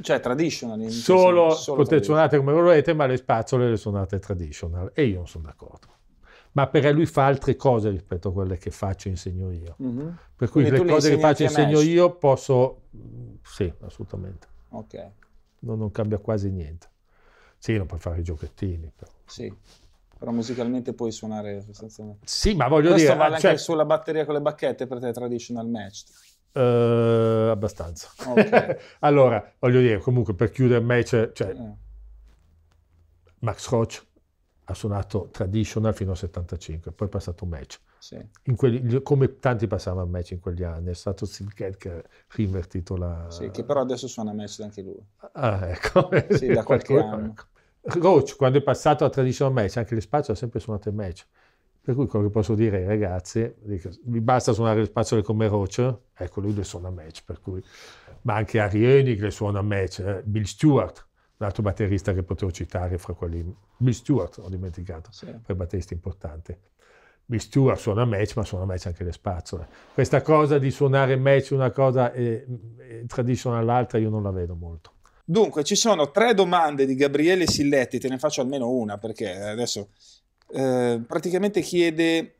Cioè traditional. In Solo, solo protezionate come volete, ma le spazzole le suonate traditional. E io non sono d'accordo. Ma per lui fa altre cose rispetto a quelle che faccio e insegno io. Mm-hmm. Per cui Quindi le cose che faccio e insegno io posso... Mm, sì, assolutamente. Ok. No, non cambia quasi niente. Sì, non puoi fare i giochettini, però. Sì, però musicalmente puoi suonare sostanzialmente. Sì, ma voglio Questo dire... Questo vale cioè... anche sulla batteria con le bacchette per te traditional match. Uh, abbastanza. Okay. allora, voglio dire, comunque per chiudere il match, cioè, eh. Max Roach ha suonato traditional fino al 75, poi è passato match. Sì. Quelli, come tanti passavano match in quegli anni, è stato Silkhead che ha rinvertito la... Sì, che però adesso suona match anche lui. Ah, ecco. Sì, da qualche, anno. anno. Roach quando è passato a traditional match, anche le spazio ha sempre suonato il match. Per cui quello che posso dire ai ragazzi, dico, mi basta suonare le spazzole come Roach, ecco lui le suona match, per cui. ma anche Arieni le suona match, eh? Bill Stewart, un altro batterista che potevo citare fra quelli, Bill Stewart ho dimenticato, sì. per batterista importante. Bill Stewart suona match, ma suona match anche le spazzole. Eh. Questa cosa di suonare match una cosa e, eh, e eh, traditional l'altra io non la vedo molto. Dunque, ci sono tre domande di Gabriele Silletti, te ne faccio almeno una perché adesso eh, praticamente chiede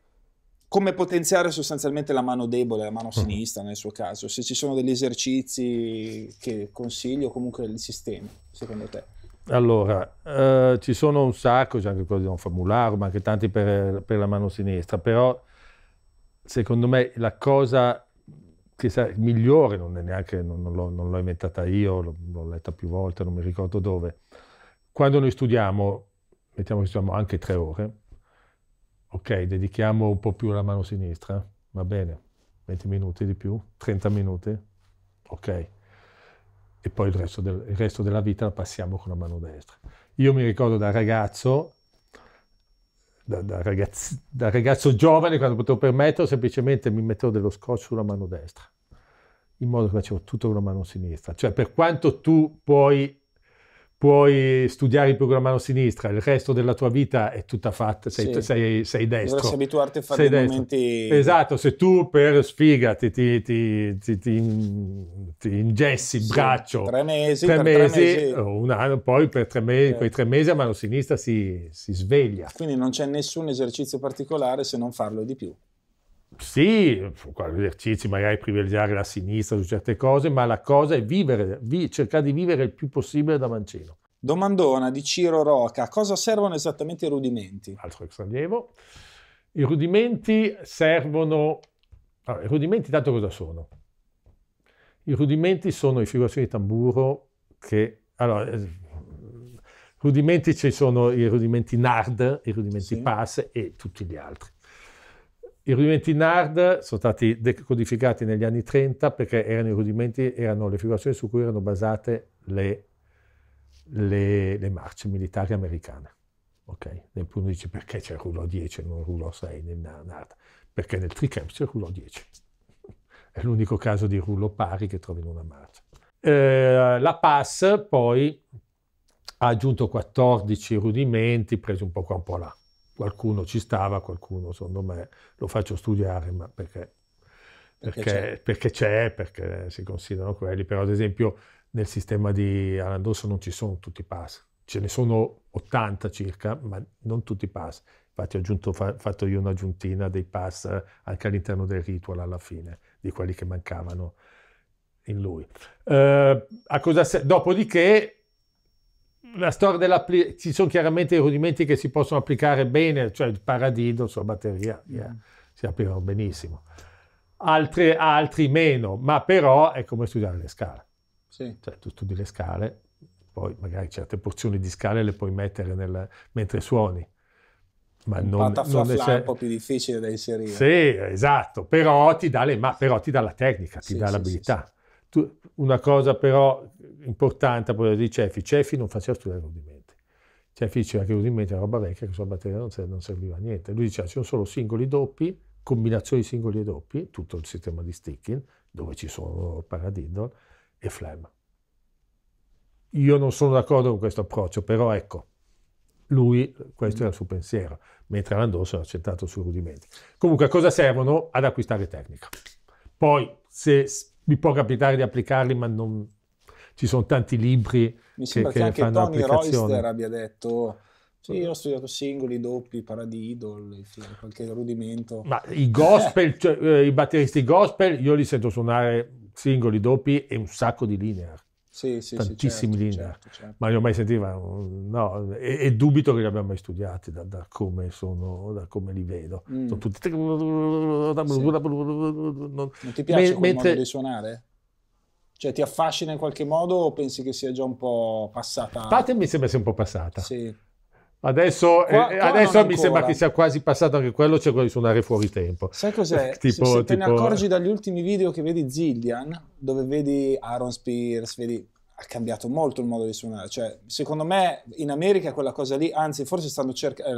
come potenziare sostanzialmente la mano debole, la mano mm. sinistra nel suo caso, se ci sono degli esercizi che consiglio, comunque il sistema, secondo te. Allora, eh, ci sono un sacco, c'è anche quello di un formulario, ma anche tanti per, per la mano sinistra, però secondo me la cosa che sa, migliore, non, è neanche, non, non, l'ho, non, l'ho, inventata io, l'ho, l'ho letta più volte, non mi ricordo dove. Quando noi studiamo, mettiamo che studiamo anche tre ore, ok, dedichiamo un po' più la mano sinistra, va bene, 20 minuti di più, 30 minuti, ok. E poi il resto, del, il resto della vita la passiamo con la mano destra. Io mi ricordo da ragazzo da, da, ragazzo, da, ragazzo giovane, quando potevo permetterlo, semplicemente mi mettevo dello scotch sulla mano destra, in modo che facevo tutto con la mano sinistra. Cioè, per quanto tu puoi puoi studiare il programma a sinistra, il resto della tua vita è tutta fatta, sei, sì. sei, sei destro. Dovresti abituarti a fare dei momenti... Esatto, se tu per sfiga ti, ti, ti, ti ingessi il sì. braccio tre mesi, tre mesi, tre mesi. Eh, un anno, poi per tre mesi, sì. quei tre mesi a mano sinistra si, si sveglia. Quindi non c'è nessun esercizio particolare se non farlo di più sì, esercizi, magari privilegiare la sinistra su certe cose, ma la cosa è vivere, vi, cercare di vivere il più possibile da mancino. Domandona di Ciro Roca, a cosa servono esattamente i rudimenti? Altro ex allievo. I rudimenti servono... Allora, I rudimenti tanto cosa sono? I rudimenti sono le figurazioni di tamburo che... Allora, eh, rudimenti ci sono i rudimenti NARD, i rudimenti sì. PAS e tutti gli altri. I rudimenti NARD sono stati decodificati negli anni 30 perché erano i rudimenti, erano le figurazioni su cui erano basate le, le, le marce militari americane. Ok? Nessuno dice perché c'è il rullò 10 e non il rullò 6 nel NARD? Perché nel tricamp c'è il rullò 10. È l'unico caso di rullo pari che trovi in una marcia. Eh, la PAS poi ha aggiunto 14 rudimenti presi un po' qua un po' là qualcuno ci stava, qualcuno secondo me lo faccio studiare, ma perché, perché, perché, c'è. perché c'è, perché si considerano quelli, però ad esempio nel sistema di Alan non ci sono tutti i pass, ce ne sono 80 circa, ma non tutti i pass. Infatti ho aggiunto, fatto io un'aggiuntina dei pass eh, anche all'interno del ritual alla fine, di quelli che mancavano in lui. Eh, se- dopodiché la storia dell'applicazione, ci sono chiaramente i rudimenti che si possono applicare bene, cioè il paradiddle sulla batteria yeah, mm. si applicano benissimo. Altri, altri, meno, ma però è come studiare le scale. Sì. Cioè, tu studi le scale, poi magari certe porzioni di scale le puoi mettere nel, mentre suoni. Ma un non, non è un po' più difficile da inserire. Sì, esatto, però ti dà, le, ma, però ti dà la tecnica, ti sì, dà sì, l'abilità una cosa però importante a proposito di Cefi, Cefi non faceva studiare rudimenti. Cefi diceva che rudimenti era roba vecchia, che sulla batteria non, non serviva a niente. Lui diceva ci sono solo singoli doppi, combinazioni singoli e doppi, tutto il sistema di sticking, dove ci sono paradiddle, e flam. Io non sono d'accordo con questo approccio, però ecco, lui, questo era il suo pensiero, mentre Landosso era accettato sui rudimenti. Comunque, a cosa servono? Ad acquistare tecnica. Poi, se mi può capitare di applicarli, ma non... ci sono tanti libri mi sembra che, che, che fanno Tony Royster abbia detto sì, io ho studiato singoli, doppi, paradiddle, qualche rudimento. Ma i gospel, cioè, eh, i batteristi gospel, io li sento suonare singoli, doppi e un sacco di linear. Sì, sì, tantissimi sì, certo, linee, certo, certo. ma li ho mai sentiti, no, e, e, dubito che li abbia mai studiati da, da, come, sono, da come, li vedo. Mm. Sono tutti... Sì. Non... ti piace M- mentre... modo di suonare? Cioè ti affascina in qualche modo o pensi che sia già un po' passata? Infatti mi sembra sia un po' passata. Sì. Adesso, qua, eh, qua adesso mi sembra che sia quasi passato anche quello, cerco cioè di suonare fuori tempo. Sai cos'è? tipo, se, se tipo... te ne accorgi dagli ultimi video che vedi Zillian, dove vedi Aaron Spears, vedi ha cambiato molto il modo di suonare. Cioè, secondo me in America quella cosa lì, anzi, forse stanno cercando, eh,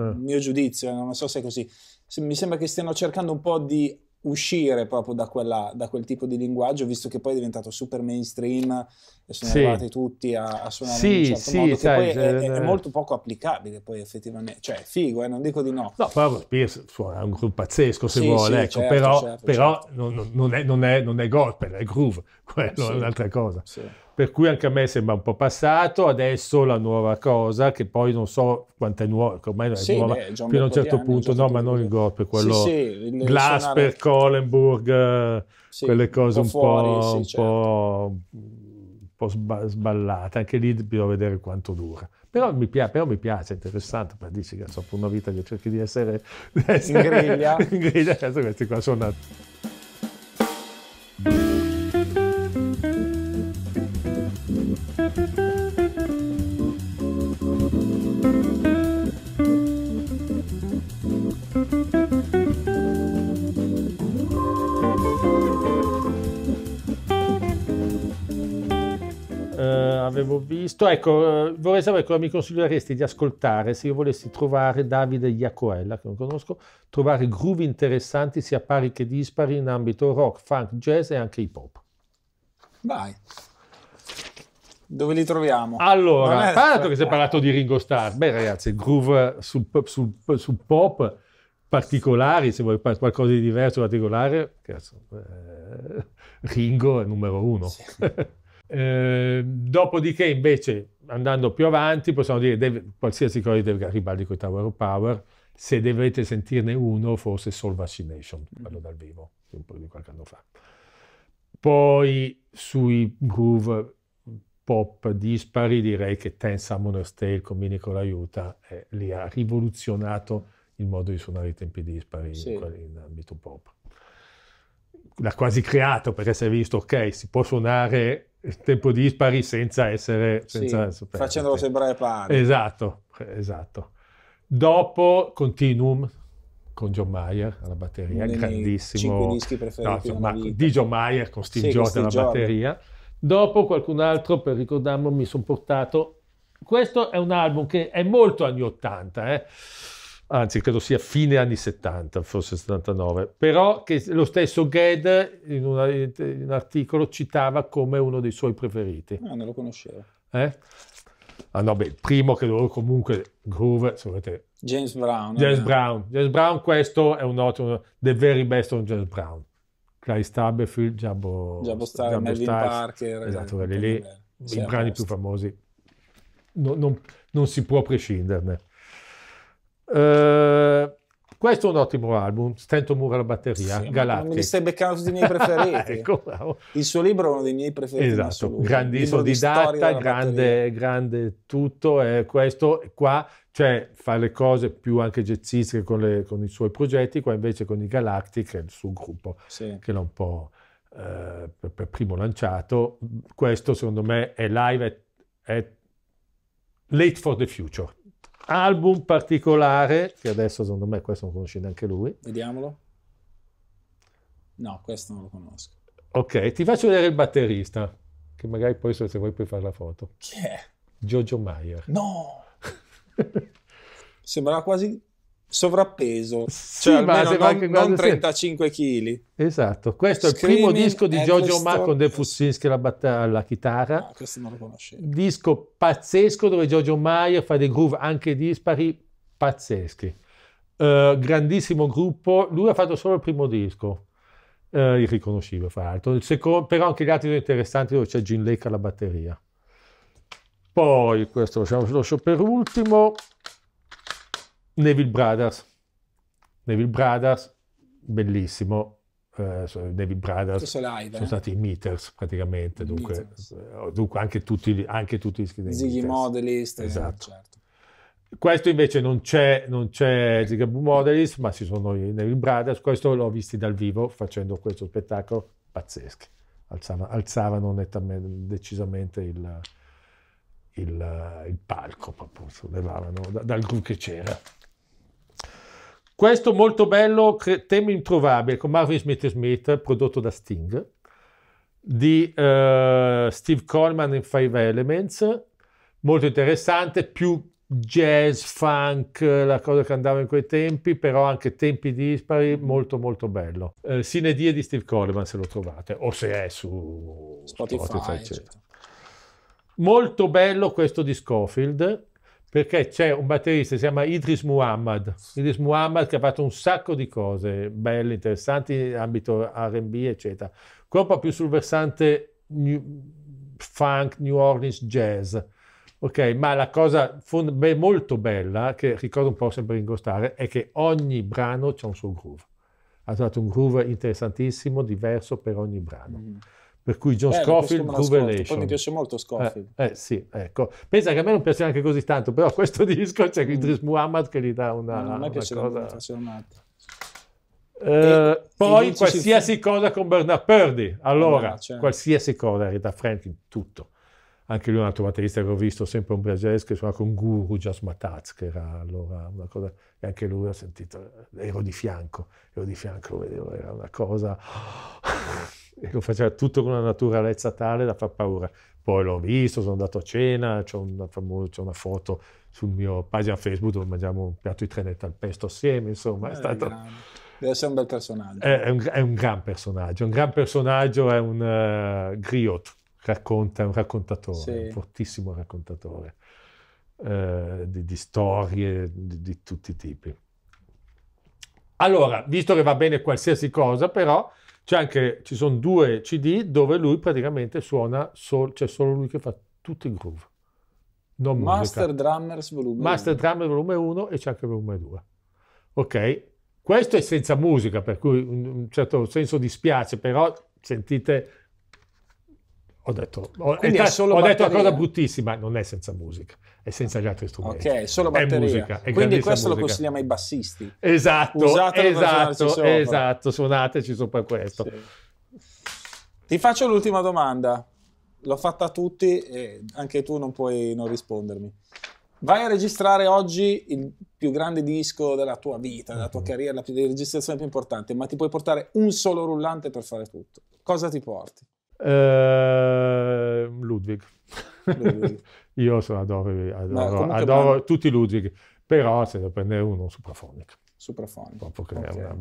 il mio giudizio, non so se è così, se, mi sembra che stiano cercando un po' di uscire proprio da, quella, da, quel tipo di linguaggio, visto che poi è diventato super mainstream e sono sì. arrivati tutti a, a suonare sì, in un certo sì, modo, sai, poi è, è, è, molto poco applicabile poi effettivamente, cioè figo, eh, non dico di no. No, però Pierce suona un groove pazzesco se sì, vuole, sì, ecco, certo, però, certo, però certo. Non, non, è, non, è, non è gospel, è groove, quello sì, è un'altra cosa. Sì. Per cui anche a me sembra un po' passato, adesso la nuova cosa, che poi non so quanto è nuova, ormai è sì, nuova, beh, fino a un certo punto, certo no, ma non il golpe, quello sì, Glasper, Kohlenburg, quelle cose un po', certo. un po', fuori, un po', un po sballate, anche lì devo vedere quanto dura. Però mi, piace, però mi piace, è interessante, per dici che so, una vita che cerchi di essere, di essere in griglia, in griglia questi qua sono avevo visto. Ecco, eh, vorrei sapere cosa mi consiglieresti di ascoltare se io volessi trovare Davide Iacoella, che non conosco, trovare groove interessanti sia pari che dispari in ambito rock, funk, jazz e anche hip hop. Vai. Dove li troviamo? Allora, parlato che si è parlato di Ringo Starr, beh ragazzi, groove sul, sul, sul pop particolari, se vuoi qualcosa di diverso, particolare, cazzo, eh, Ringo è numero uno. Sì. Ehm, dopodiché invece andando più avanti possiamo dire deve, qualsiasi cosa deve arrivare con i Tower of Power, se dovete sentirne uno forse Soul Vaccination, mm-hmm. quello dal vivo, un po' di qualche anno fa. Poi sui groove pop dispari direi che Ten Summoner's Tale con Minico l'aiuta eh, li ha rivoluzionato il modo di suonare i tempi dispari sì. in, in ambito pop l'ha quasi creato perché si è visto ok si può suonare tempo dispari senza essere... Senza sì, facendolo sembrare pane. Esatto, esatto. Dopo Continuum con John Mayer alla batteria, Uno grandissimo. No, di John Mayer con Steve sì, Jordan alla batteria. Dopo qualcun altro, per ricordarmi mi sono portato... Questo è un album che è molto anni 80, eh anzi credo sia fine anni 70, forse 79, però che lo stesso Ged in, una, in un articolo citava come uno dei suoi preferiti. Ah, non lo conoscevo. Eh? Ah no, beh, il primo che loro comunque, Groove, se volete... James Brown. Eh. James eh. Brown. James Brown, questo è un ottimo, The Very Best on James Brown. Clive Stubblefield, Jabbo... Jabbo Star, Jabbo Melvin Stars, Parker. Eh, esatto, quelli lì, eh, i brani posto. più famosi. No, non, non si può prescinderne. Eh, questo è un ottimo album, Stento Mura la batteria, sì, Galatti. Mi stai beccando tutti miei preferiti. ecco, Il suo libro è uno dei miei preferiti esatto, grandissimo, didatta, di grande, grande, tutto. E questo qua, cioè fa le cose più anche jazzistiche con, le, con i suoi progetti, qua invece con i Galactic, il suo gruppo, sì. che l'ha un po' eh, per, per, primo lanciato. Questo secondo me è live, è, è late for the future album particolare, che adesso secondo me questo non conosce neanche lui. Vediamolo. No, questo non lo conosco. Ok, ti faccio vedere il batterista, che magari poi se vuoi puoi fare la foto. Chi è? Giorgio Maier. No! Sembrava quasi sovrappeso, sì, cioè ma non, non 35 kg. Esatto, questo Screaming è il primo disco di Giorgio Ma con De Fussinski alla, bat- alla chitarra. Ah, questo non lo conoscevo. Disco pazzesco dove Giorgio Maia fa dei groove anche dispari pazzeschi. Uh, grandissimo gruppo, lui ha fatto solo il primo disco, uh, irriconoscibile fra l'altro, secondo, però anche gli altri sono interessanti dove c'è Gin Lake alla batteria. Poi questo lo lascio per ultimo. Neville Brothers. Neville Brothers, bellissimo. Eh, Neville Brothers live, sono eh? stati i Meters praticamente, dunque, meters. Eh, dunque anche, tutti, anche, tutti, gli iscritti dei Ziggy meters. Modelist, eh, esatto. certo. Questo invece non c'è, non c'è Zigaboo Modelist, ma ci sono i Neville Brothers. Questo l'ho visti dal vivo facendo questo spettacolo pazzesco. Alzavano, alzavano decisamente il, il, il palco, proprio, levavano da, dal gruppo che c'era. Questo molto bello, tema introvabile, con Marvin Smith Smith, prodotto da Sting, di uh, Steve Coleman in Five Elements, molto interessante, più jazz, funk, la cosa che andava in quei tempi, però anche tempi dispari, molto molto bello. Eh, Sine Die di Steve Coleman se lo trovate, o se è su Spotify, Spotify eccetera. Certo. Molto bello questo di Scofield, perché c'è un batterista che si chiama Idris Muhammad. Idris Muhammad che ha fatto un sacco di cose belle, interessanti, in ambito RB, eccetera. Qua un po' più sul versante new, funk, New Orleans jazz. Ok, ma la cosa fond- beh, molto bella, che ricordo un po' sempre ingostare, è che ogni brano ha un suo groove. Ha trovato un groove interessantissimo, diverso per ogni brano. Mm. Per cui John Bello, eh, Scofield, Revelation. Poi mi piace molto Scofield. Eh, eh, sì, ecco. Pensa che a me non piace neanche così tanto, però questo disco c'è mm. Idris Muhammad che gli dà una, no, a me una piace cosa... Molto, eh, poi qualsiasi cosa con Bernard Purdy, allora, no, ah, certo. cioè... qualsiasi cosa, da Franklin, tutto anche lui è un altro batterista che ho visto, sempre un jazz, che suonava con Guru Jasmataz, che era allora una cosa, e anche lui ho sentito, eh, ero di fianco, ero di fianco, lo vedevo, era una cosa, e lo faceva tutto con una naturalezza tale da far paura. Poi l'ho visto, sono andato a cena, c'è una, una, foto sul mio pagina Facebook dove mangiamo un piatto di trenetta al pesto assieme, insomma, è, è eh, stato... Grande. Deve essere un bel personaggio. È, eh, è, un, è un, gran personaggio, un gran personaggio è un uh, griot racconta, è un raccontatore, sì. un fortissimo raccontatore eh, di, di, storie di, di tutti i tipi. Allora, visto che va bene qualsiasi cosa, però anche, ci sono due CD dove lui praticamente suona, sol, c'è cioè solo lui che fa tutti i groove. Non Master Drummers volume Master 1. Drummers volume 1 e c'è anche il volume 2. Ok? Questo è senza musica, per cui in un certo senso dispiace, però sentite ho detto, ho, ta- solo ho detto una cosa bruttissima, non è senza musica, è senza gli altri strumenti. Ok, solo batteria. È musica, è Quindi questo musica. lo consigliamo ai bassisti. Esatto, Usatelo esatto, esatto, suonateci sopra questo. Sì. Ti faccio l'ultima domanda, l'ho fatta a tutti e anche tu non puoi non rispondermi. Vai a registrare oggi il più grande disco della tua vita, della tua mhm. carriera, la registrazione più importante, ma ti puoi portare un solo rullante per fare tutto. Cosa ti porti? Ehm, Ludwig. Ludwig. Io sono, adoro, adoro, no, adoro bravo. tutti Ludwig, però se ne prende uno Suprafonic. Suprafonic. okay. una...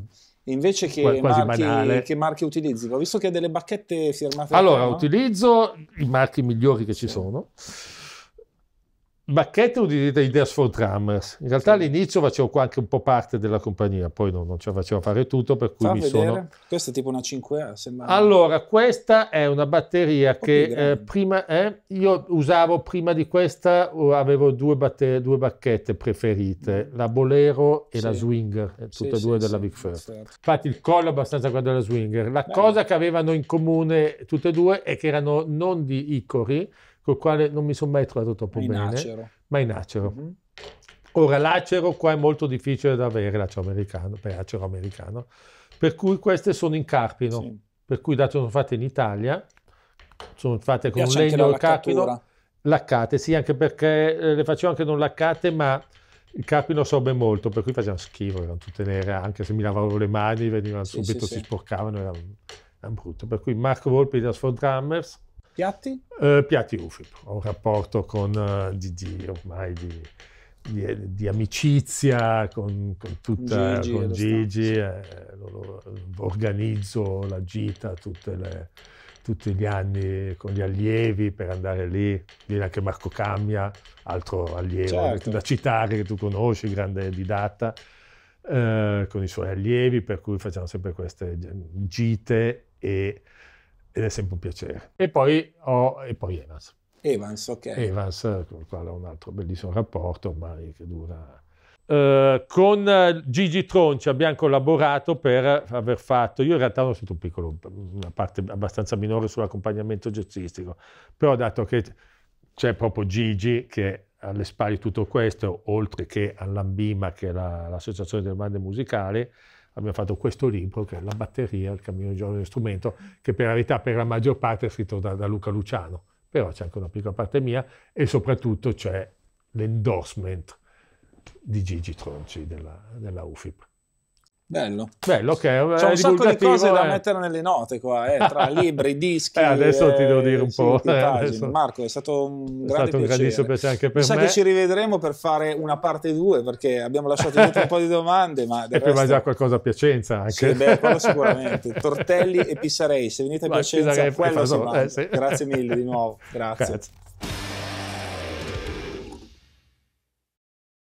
Invece che marchi, che marchi, utilizzi? Ho visto che ha delle bacchette firmate. Allora, utilizzo i marchi migliori che ci sono. Bacchetta udita Ideas for Drummers. In realtà sì. all'inizio facevo anche un po' parte della compagnia, poi no, non ce la facevo fare tutto, per cui Fa mi vedere. sono... Questa è tipo una 5A, sembra... Allora, questa è una batteria un che eh, prima... Eh, io usavo prima di questa, avevo due, batter- due bacchette preferite, mm. la Bolero e sì. la Swinger, eh, tutte sì, e due della Big First. Certo. Infatti il collo è abbastanza quello della Swinger. La Beh. cosa che avevano in comune tutte e due è che erano non di Icori, col quale non mi sono mai trovato troppo in bene, acero. ma in acero. Mm-hmm. Ora l'acero qua è molto difficile da avere, l'acero americano, per acero americano, per cui queste sono in carpino, sì. per cui dato che sono fatte in Italia, sono fatte con un legno carpino, laccate, sì, anche perché eh, le facevo anche non laccate, ma il carpino assorbe molto, per cui facevano schifo, erano tutte nere, anche se mi lavavo le mani, venivano sì, subito, sì, si sporcavano, erano, erano brutte. Per cui Marco Volpi di Asford Drummers, Piatti? Eh, Piatti Rufip, ho un rapporto con, eh, di, di, ormai di, di, di amicizia con, con, tutta, Gigi, con Gigi eh, lo, organizzo la gita tutte le, tutti gli anni con gli allievi per andare lì, viene anche Marco Cammia, altro allievo certo. da citare che tu conosci, grande didatta, eh, con i suoi allievi, per cui facciamo sempre queste gite e ed è sempre un piacere. E poi, ho, e poi Evans. Evans, ok. Evans, con il quale ho un altro bellissimo rapporto ormai che dura... Uh, con eh, Gigi Tronci abbiamo collaborato per aver fatto, io in realtà ho sono un piccolo, una parte abbastanza minore sull'accompagnamento jazzistico, però dato che c'è proprio Gigi che alle spalle di tutto questo, oltre che all'Ambima, che è la, l'associazione delle bande musicali, abbiamo fatto questo libro che è La batteria, il cammino di giovane dello strumento, che per la verità per la maggior parte è scritto da, da Luca Luciano, però c'è anche una piccola parte mia e soprattutto c'è l'endorsement di Gigi Tronci della, della UFIP. Bello. Bello, ok. Eh, C'è un sacco di cose da eh. mettere nelle note qua, eh, tra libri, dischi. Eh, adesso ti devo dire un eh, po'. Eh, adesso... Marco, è stato un, grande piacere. è grande stato un grandissimo piacere anche per Mi me. Sa che ci rivedremo per fare una parte 2 perché abbiamo lasciato dietro un po' di domande. Ma e resto... mangiare qualcosa a Piacenza anche. Sì, beh, quello sicuramente. Tortelli e Pissarei, se venite a Piacenza, quello si mangia. Sì. Grazie mille di nuovo. Grazie. Grazie.